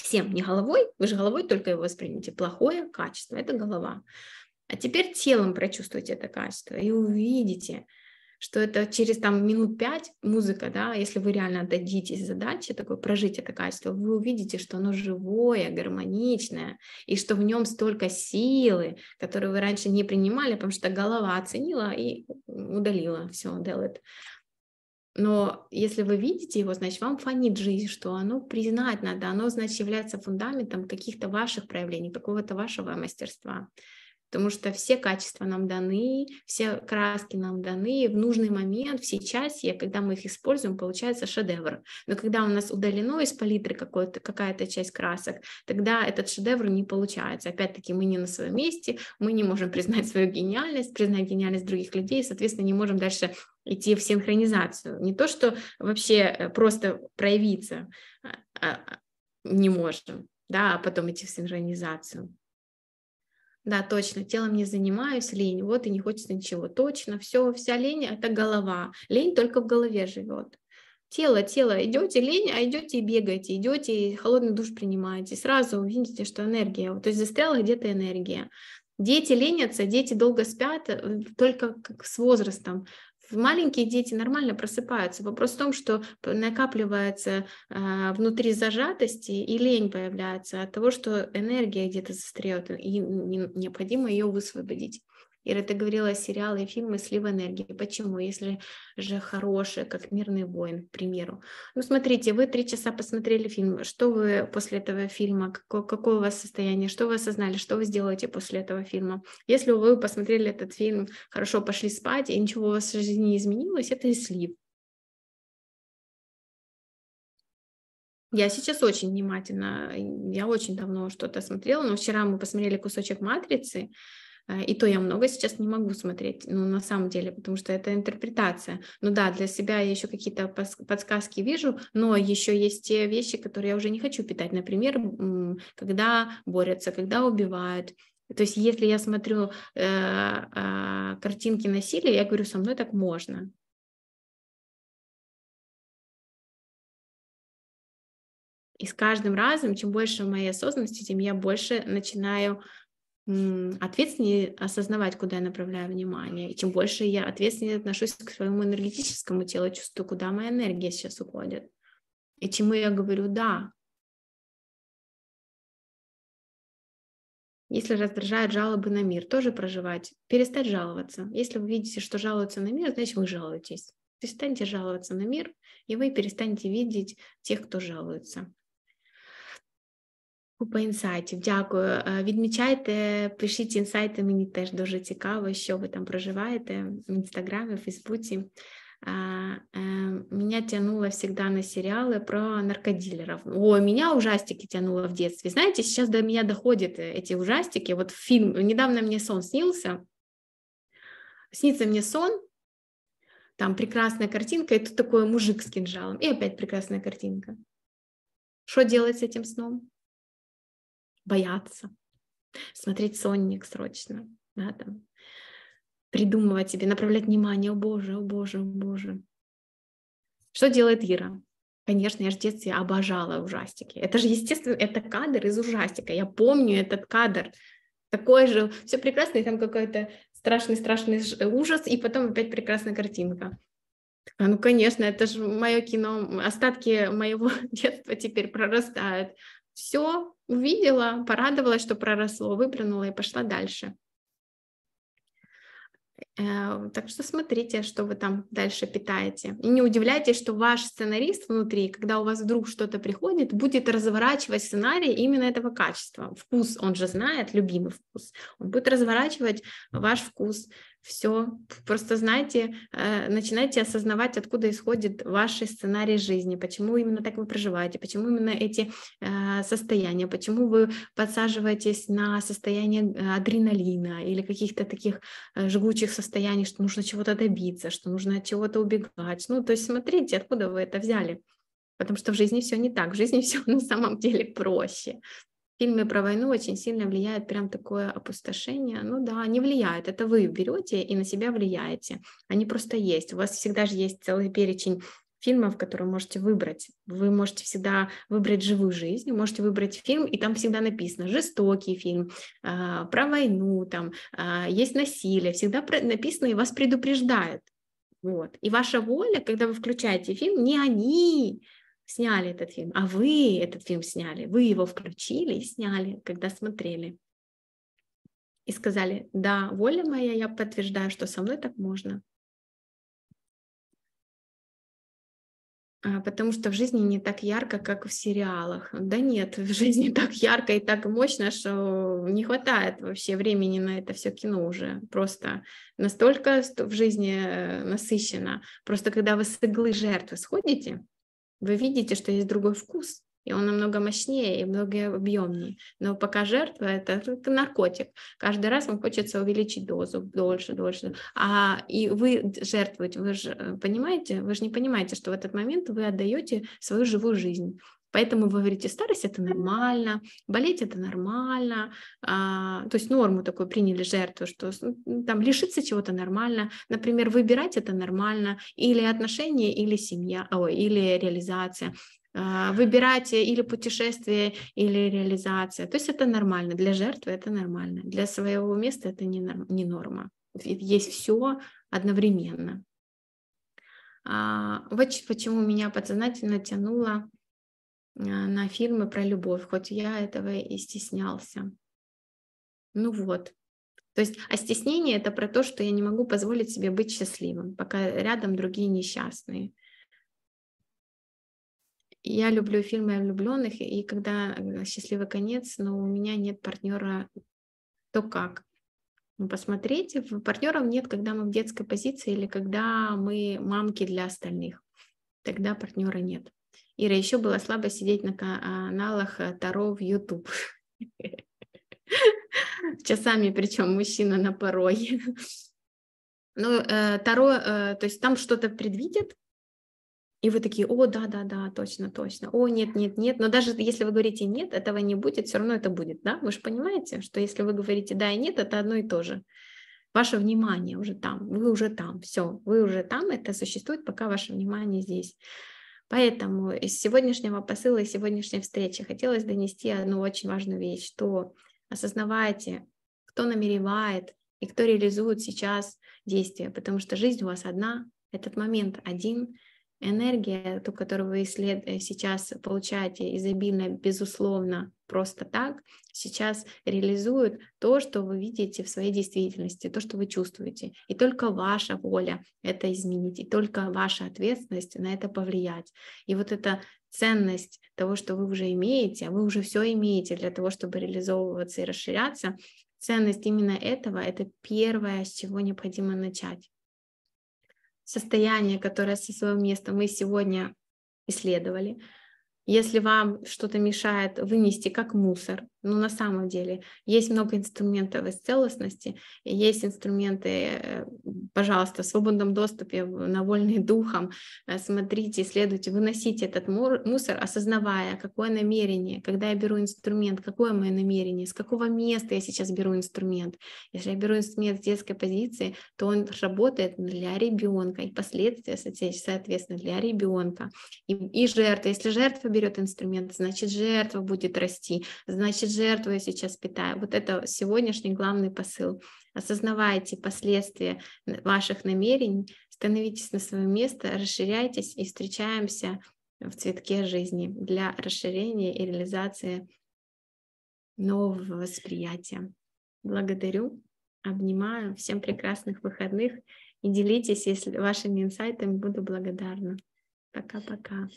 всем, не головой, вы же головой только его воспримете, плохое качество, это голова. А теперь телом прочувствуйте это качество и увидите, что это через там минут пять музыка, да, если вы реально отдадитесь задаче, такой прожить это качество, вы увидите, что оно живое, гармоничное, и что в нем столько силы, которые вы раньше не принимали, потому что голова оценила и удалила, все, делает. Но если вы видите его, значит, вам фонит жизнь, что оно признать надо, оно, значит, является фундаментом каких-то ваших проявлений, какого-то вашего мастерства потому что все качества нам даны, все краски нам даны, и в нужный момент, в сейчас. сейчасье, когда мы их используем, получается шедевр. Но когда у нас удалено из палитры какая-то часть красок, тогда этот шедевр не получается. Опять-таки мы не на своем месте, мы не можем признать свою гениальность, признать гениальность других людей, и, соответственно, не можем дальше идти в синхронизацию. Не то, что вообще э, просто проявиться а, а, не можем, да, а потом идти в синхронизацию. Да, точно, телом не занимаюсь, лень, вот и не хочется ничего. Точно, все, вся лень – это голова. Лень только в голове живет. Тело, тело, идете лень, а идете и бегаете, идете и холодный душ принимаете. Сразу увидите, что энергия, то есть застряла где-то энергия. Дети ленятся, дети долго спят, э, только как с возрастом. Маленькие дети нормально просыпаются. Вопрос в том, что накапливается э, внутри зажатости и лень появляется от того, что энергия где-то застряет, и необходимо ее высвободить. Ира, ты говорила сериалы и фильмы слив энергии. Почему? Если же хорошие, как «Мирный воин», к примеру. Ну, смотрите, вы три часа посмотрели фильм. Что вы после этого фильма, какое, какое у вас состояние, что вы осознали, что вы сделаете после этого фильма? Если вы посмотрели этот фильм, хорошо, пошли спать, и ничего у вас в жизни не изменилось, это и слив. Я сейчас очень внимательно, я очень давно что-то смотрела, но вчера мы посмотрели кусочек «Матрицы», Э, и то я много сейчас не могу смотреть, ну, на самом деле, потому что это интерпретация. Ну да, для себя я еще какие-то подсказки вижу, но еще есть те вещи, которые я уже не хочу питать. Например, когда борются, когда убивают. То есть если я смотрю э, э, картинки насилия, я говорю, со мной так можно. И с каждым разом, чем больше моей осознанности, тем я больше начинаю ответственнее осознавать, куда я направляю внимание. И чем больше я ответственнее отношусь к своему энергетическому телу, чувствую, куда моя энергия сейчас уходит. И чему я говорю «да». Если раздражают жалобы на мир, тоже проживать, перестать жаловаться. Если вы видите, что жалуются на мир, значит, вы жалуетесь. Перестаньте жаловаться на мир, и вы перестанете видеть тех, кто жалуется. Купа інсайтів, дякую. Э, Відмічайте, пишіть інсайти. Мені теж дуже цікаво, що ви там проживаете в Инстаграме, в Фейсбуке. А, меня тянуло всегда на сериалы про наркодилеров. О, меня ужастики тянуло в детстве. Знаете, сейчас до меня доходят эти ужастики. Вот фильм, недавно мне сон снился. Снится мне сон, там прекрасная картинка, и тут такой мужик с кинжалом. И опять прекрасная картинка. Что делать с этим сном? бояться, смотреть сонник срочно, да, там, придумывать себе, направлять внимание, о боже, о боже, о боже. Что делает Ира? Конечно, я же в детстве обожала ужастики. Это же, естественно, это кадр из ужастика. Я помню этот кадр. Такой же, все прекрасно, и там какой-то страшный-страшный э, ужас, и потом опять прекрасная картинка. А, ну, конечно, это же мое кино, остатки моего детства теперь прорастают. Все увидела, порадовалась, что проросло, выплюнула и пошла дальше. Э, так что смотрите, что вы там дальше питаете. И не удивляйтесь, что ваш сценарист внутри, когда у вас вдруг что-то приходит, будет разворачивать сценарий именно этого качества. Вкус, он же знает, любимый вкус. Он будет разворачивать ваш вкус, все. Просто знайте, э, начинайте осознавать, откуда исходит ваш сценарий жизни, почему именно так вы проживаете, почему именно эти э, состояния, почему вы подсаживаетесь на состояние э, адреналина или каких-то таких жгучих состояний, что нужно чего-то добиться, что нужно от чего-то убегать. Ну, то есть смотрите, откуда вы это взяли. Потому что в жизни все не так, в жизни все на самом деле проще. Фильмы про войну очень сильно влияет прям такое опустошение. Ну да, не влияют. это вы берете и на себя влияете. Они просто есть. У вас всегда же есть целый перечень фильмов, которые можете выбрать. Вы можете всегда выбрать живую жизнь, можете выбрать фильм, и там всегда написано жестокий фильм, э, про войну, там э, есть насилие, всегда про- написано и вас предупреждают. Вот. И ваша воля, когда вы включаете фильм, не они, сняли этот фильм, а вы этот фильм сняли, вы его включили и сняли, когда смотрели. И сказали, да, воля моя, я подтверждаю, что со мной так можно. А, потому что в жизни не так ярко, как в сериалах. Да нет, в жизни так ярко и так мощно, что не хватает вообще времени на это все кино уже. Просто настолько в жизни э, насыщено. Просто когда вы с иглы жертвы сходите, вы видите, что есть другой вкус, и он намного мощнее и много объемнее. Но пока жертва – ну, это наркотик. Каждый раз вам хочется увеличить дозу дольше, дольше. А и вы жертвуете, вы же э, понимаете, вы же не понимаете, что в этот момент вы отдаете свою живую жизнь. Поэтому вы говорите, старость это нормально, болеть это нормально, а, то есть норму такую приняли жертву, что там лишиться чего-то нормально, например, выбирать это нормально, или отношения, или семья, ой, или реализация а, выбирать или путешествие, или реализация. То есть это нормально. Для жертвы это нормально. Для своего места это не, норм, не норма. Есть все одновременно. А, вот почему меня подсознательно тянуло а, на фильмы про любовь, хоть я этого и стеснялся. Ну вот. То есть, а стеснение это про то, что я не могу позволить себе быть счастливым, пока рядом другие несчастные. Я люблю фильмы о влюбленных, и когда э, счастливый конец, но у меня нет партнера, то как? Ну, посмотреть, партнеров нет, когда мы в детской позиции или когда мы мамки для остальных. Тогда партнера нет. Ира, еще было слабо сидеть на каналах э, Таро в YouTube. Часами, причем мужчина на порой. Ну, э, Таро, э, то есть там что-то предвидят, и вы такие, о, да, да, да, точно, точно, о, нет, нет, нет. Но даже если вы говорите нет, этого не будет, все равно это будет, да? Вы же понимаете, что если вы говорите да и нет, это одно и то же. Ваше внимание уже там, вы уже там, все, вы уже там, это существует, пока ваше внимание здесь. Поэтому из сегодняшнего посыла и сегодняшней встречи хотелось донести одну очень важную вещь, что осознавайте, кто намеревает и кто реализует сейчас действия, потому что жизнь у вас одна, этот момент один, энергия, ту, которую вы э, сейчас получаете изобильно, безусловно, просто так, сейчас реализуют то, что вы видите в своей действительности, то, что вы чувствуете. И только ваша воля это изменить, и только ваша ответственность на это повлиять. И вот эта ценность того, что вы уже имеете, а вы уже все имеете для того, чтобы реализовываться и расширяться, ценность именно этого – это первое, с чего необходимо начать. Состояние, которое со своим местом мы сегодня исследовали – если вам что-то мешает вынести как мусор, ну, на самом деле, есть много инструментов из целостности, есть инструменты, э, пожалуйста, в свободном доступе, на вольный духом, э, смотрите, исследуйте, выносите этот мусор, осознавая, какое намерение, когда я беру инструмент, какое мое намерение, с какого места я сейчас беру инструмент. Если я беру инструмент с детской позиции, то он работает для ребенка, и последствия, соответственно, для ребенка. И, и жертва, если жертва берет инструмент, значит, жертва будет расти, значит, жертву я сейчас питаю. Вот это сегодняшний главный посыл. Осознавайте последствия ваших намерений, становитесь на свое место, расширяйтесь и встречаемся в цветке жизни для расширения и реализации нового восприятия. Благодарю, обнимаю, всем прекрасных выходных и делитесь, если вашими инсайтами буду благодарна. Пока-пока.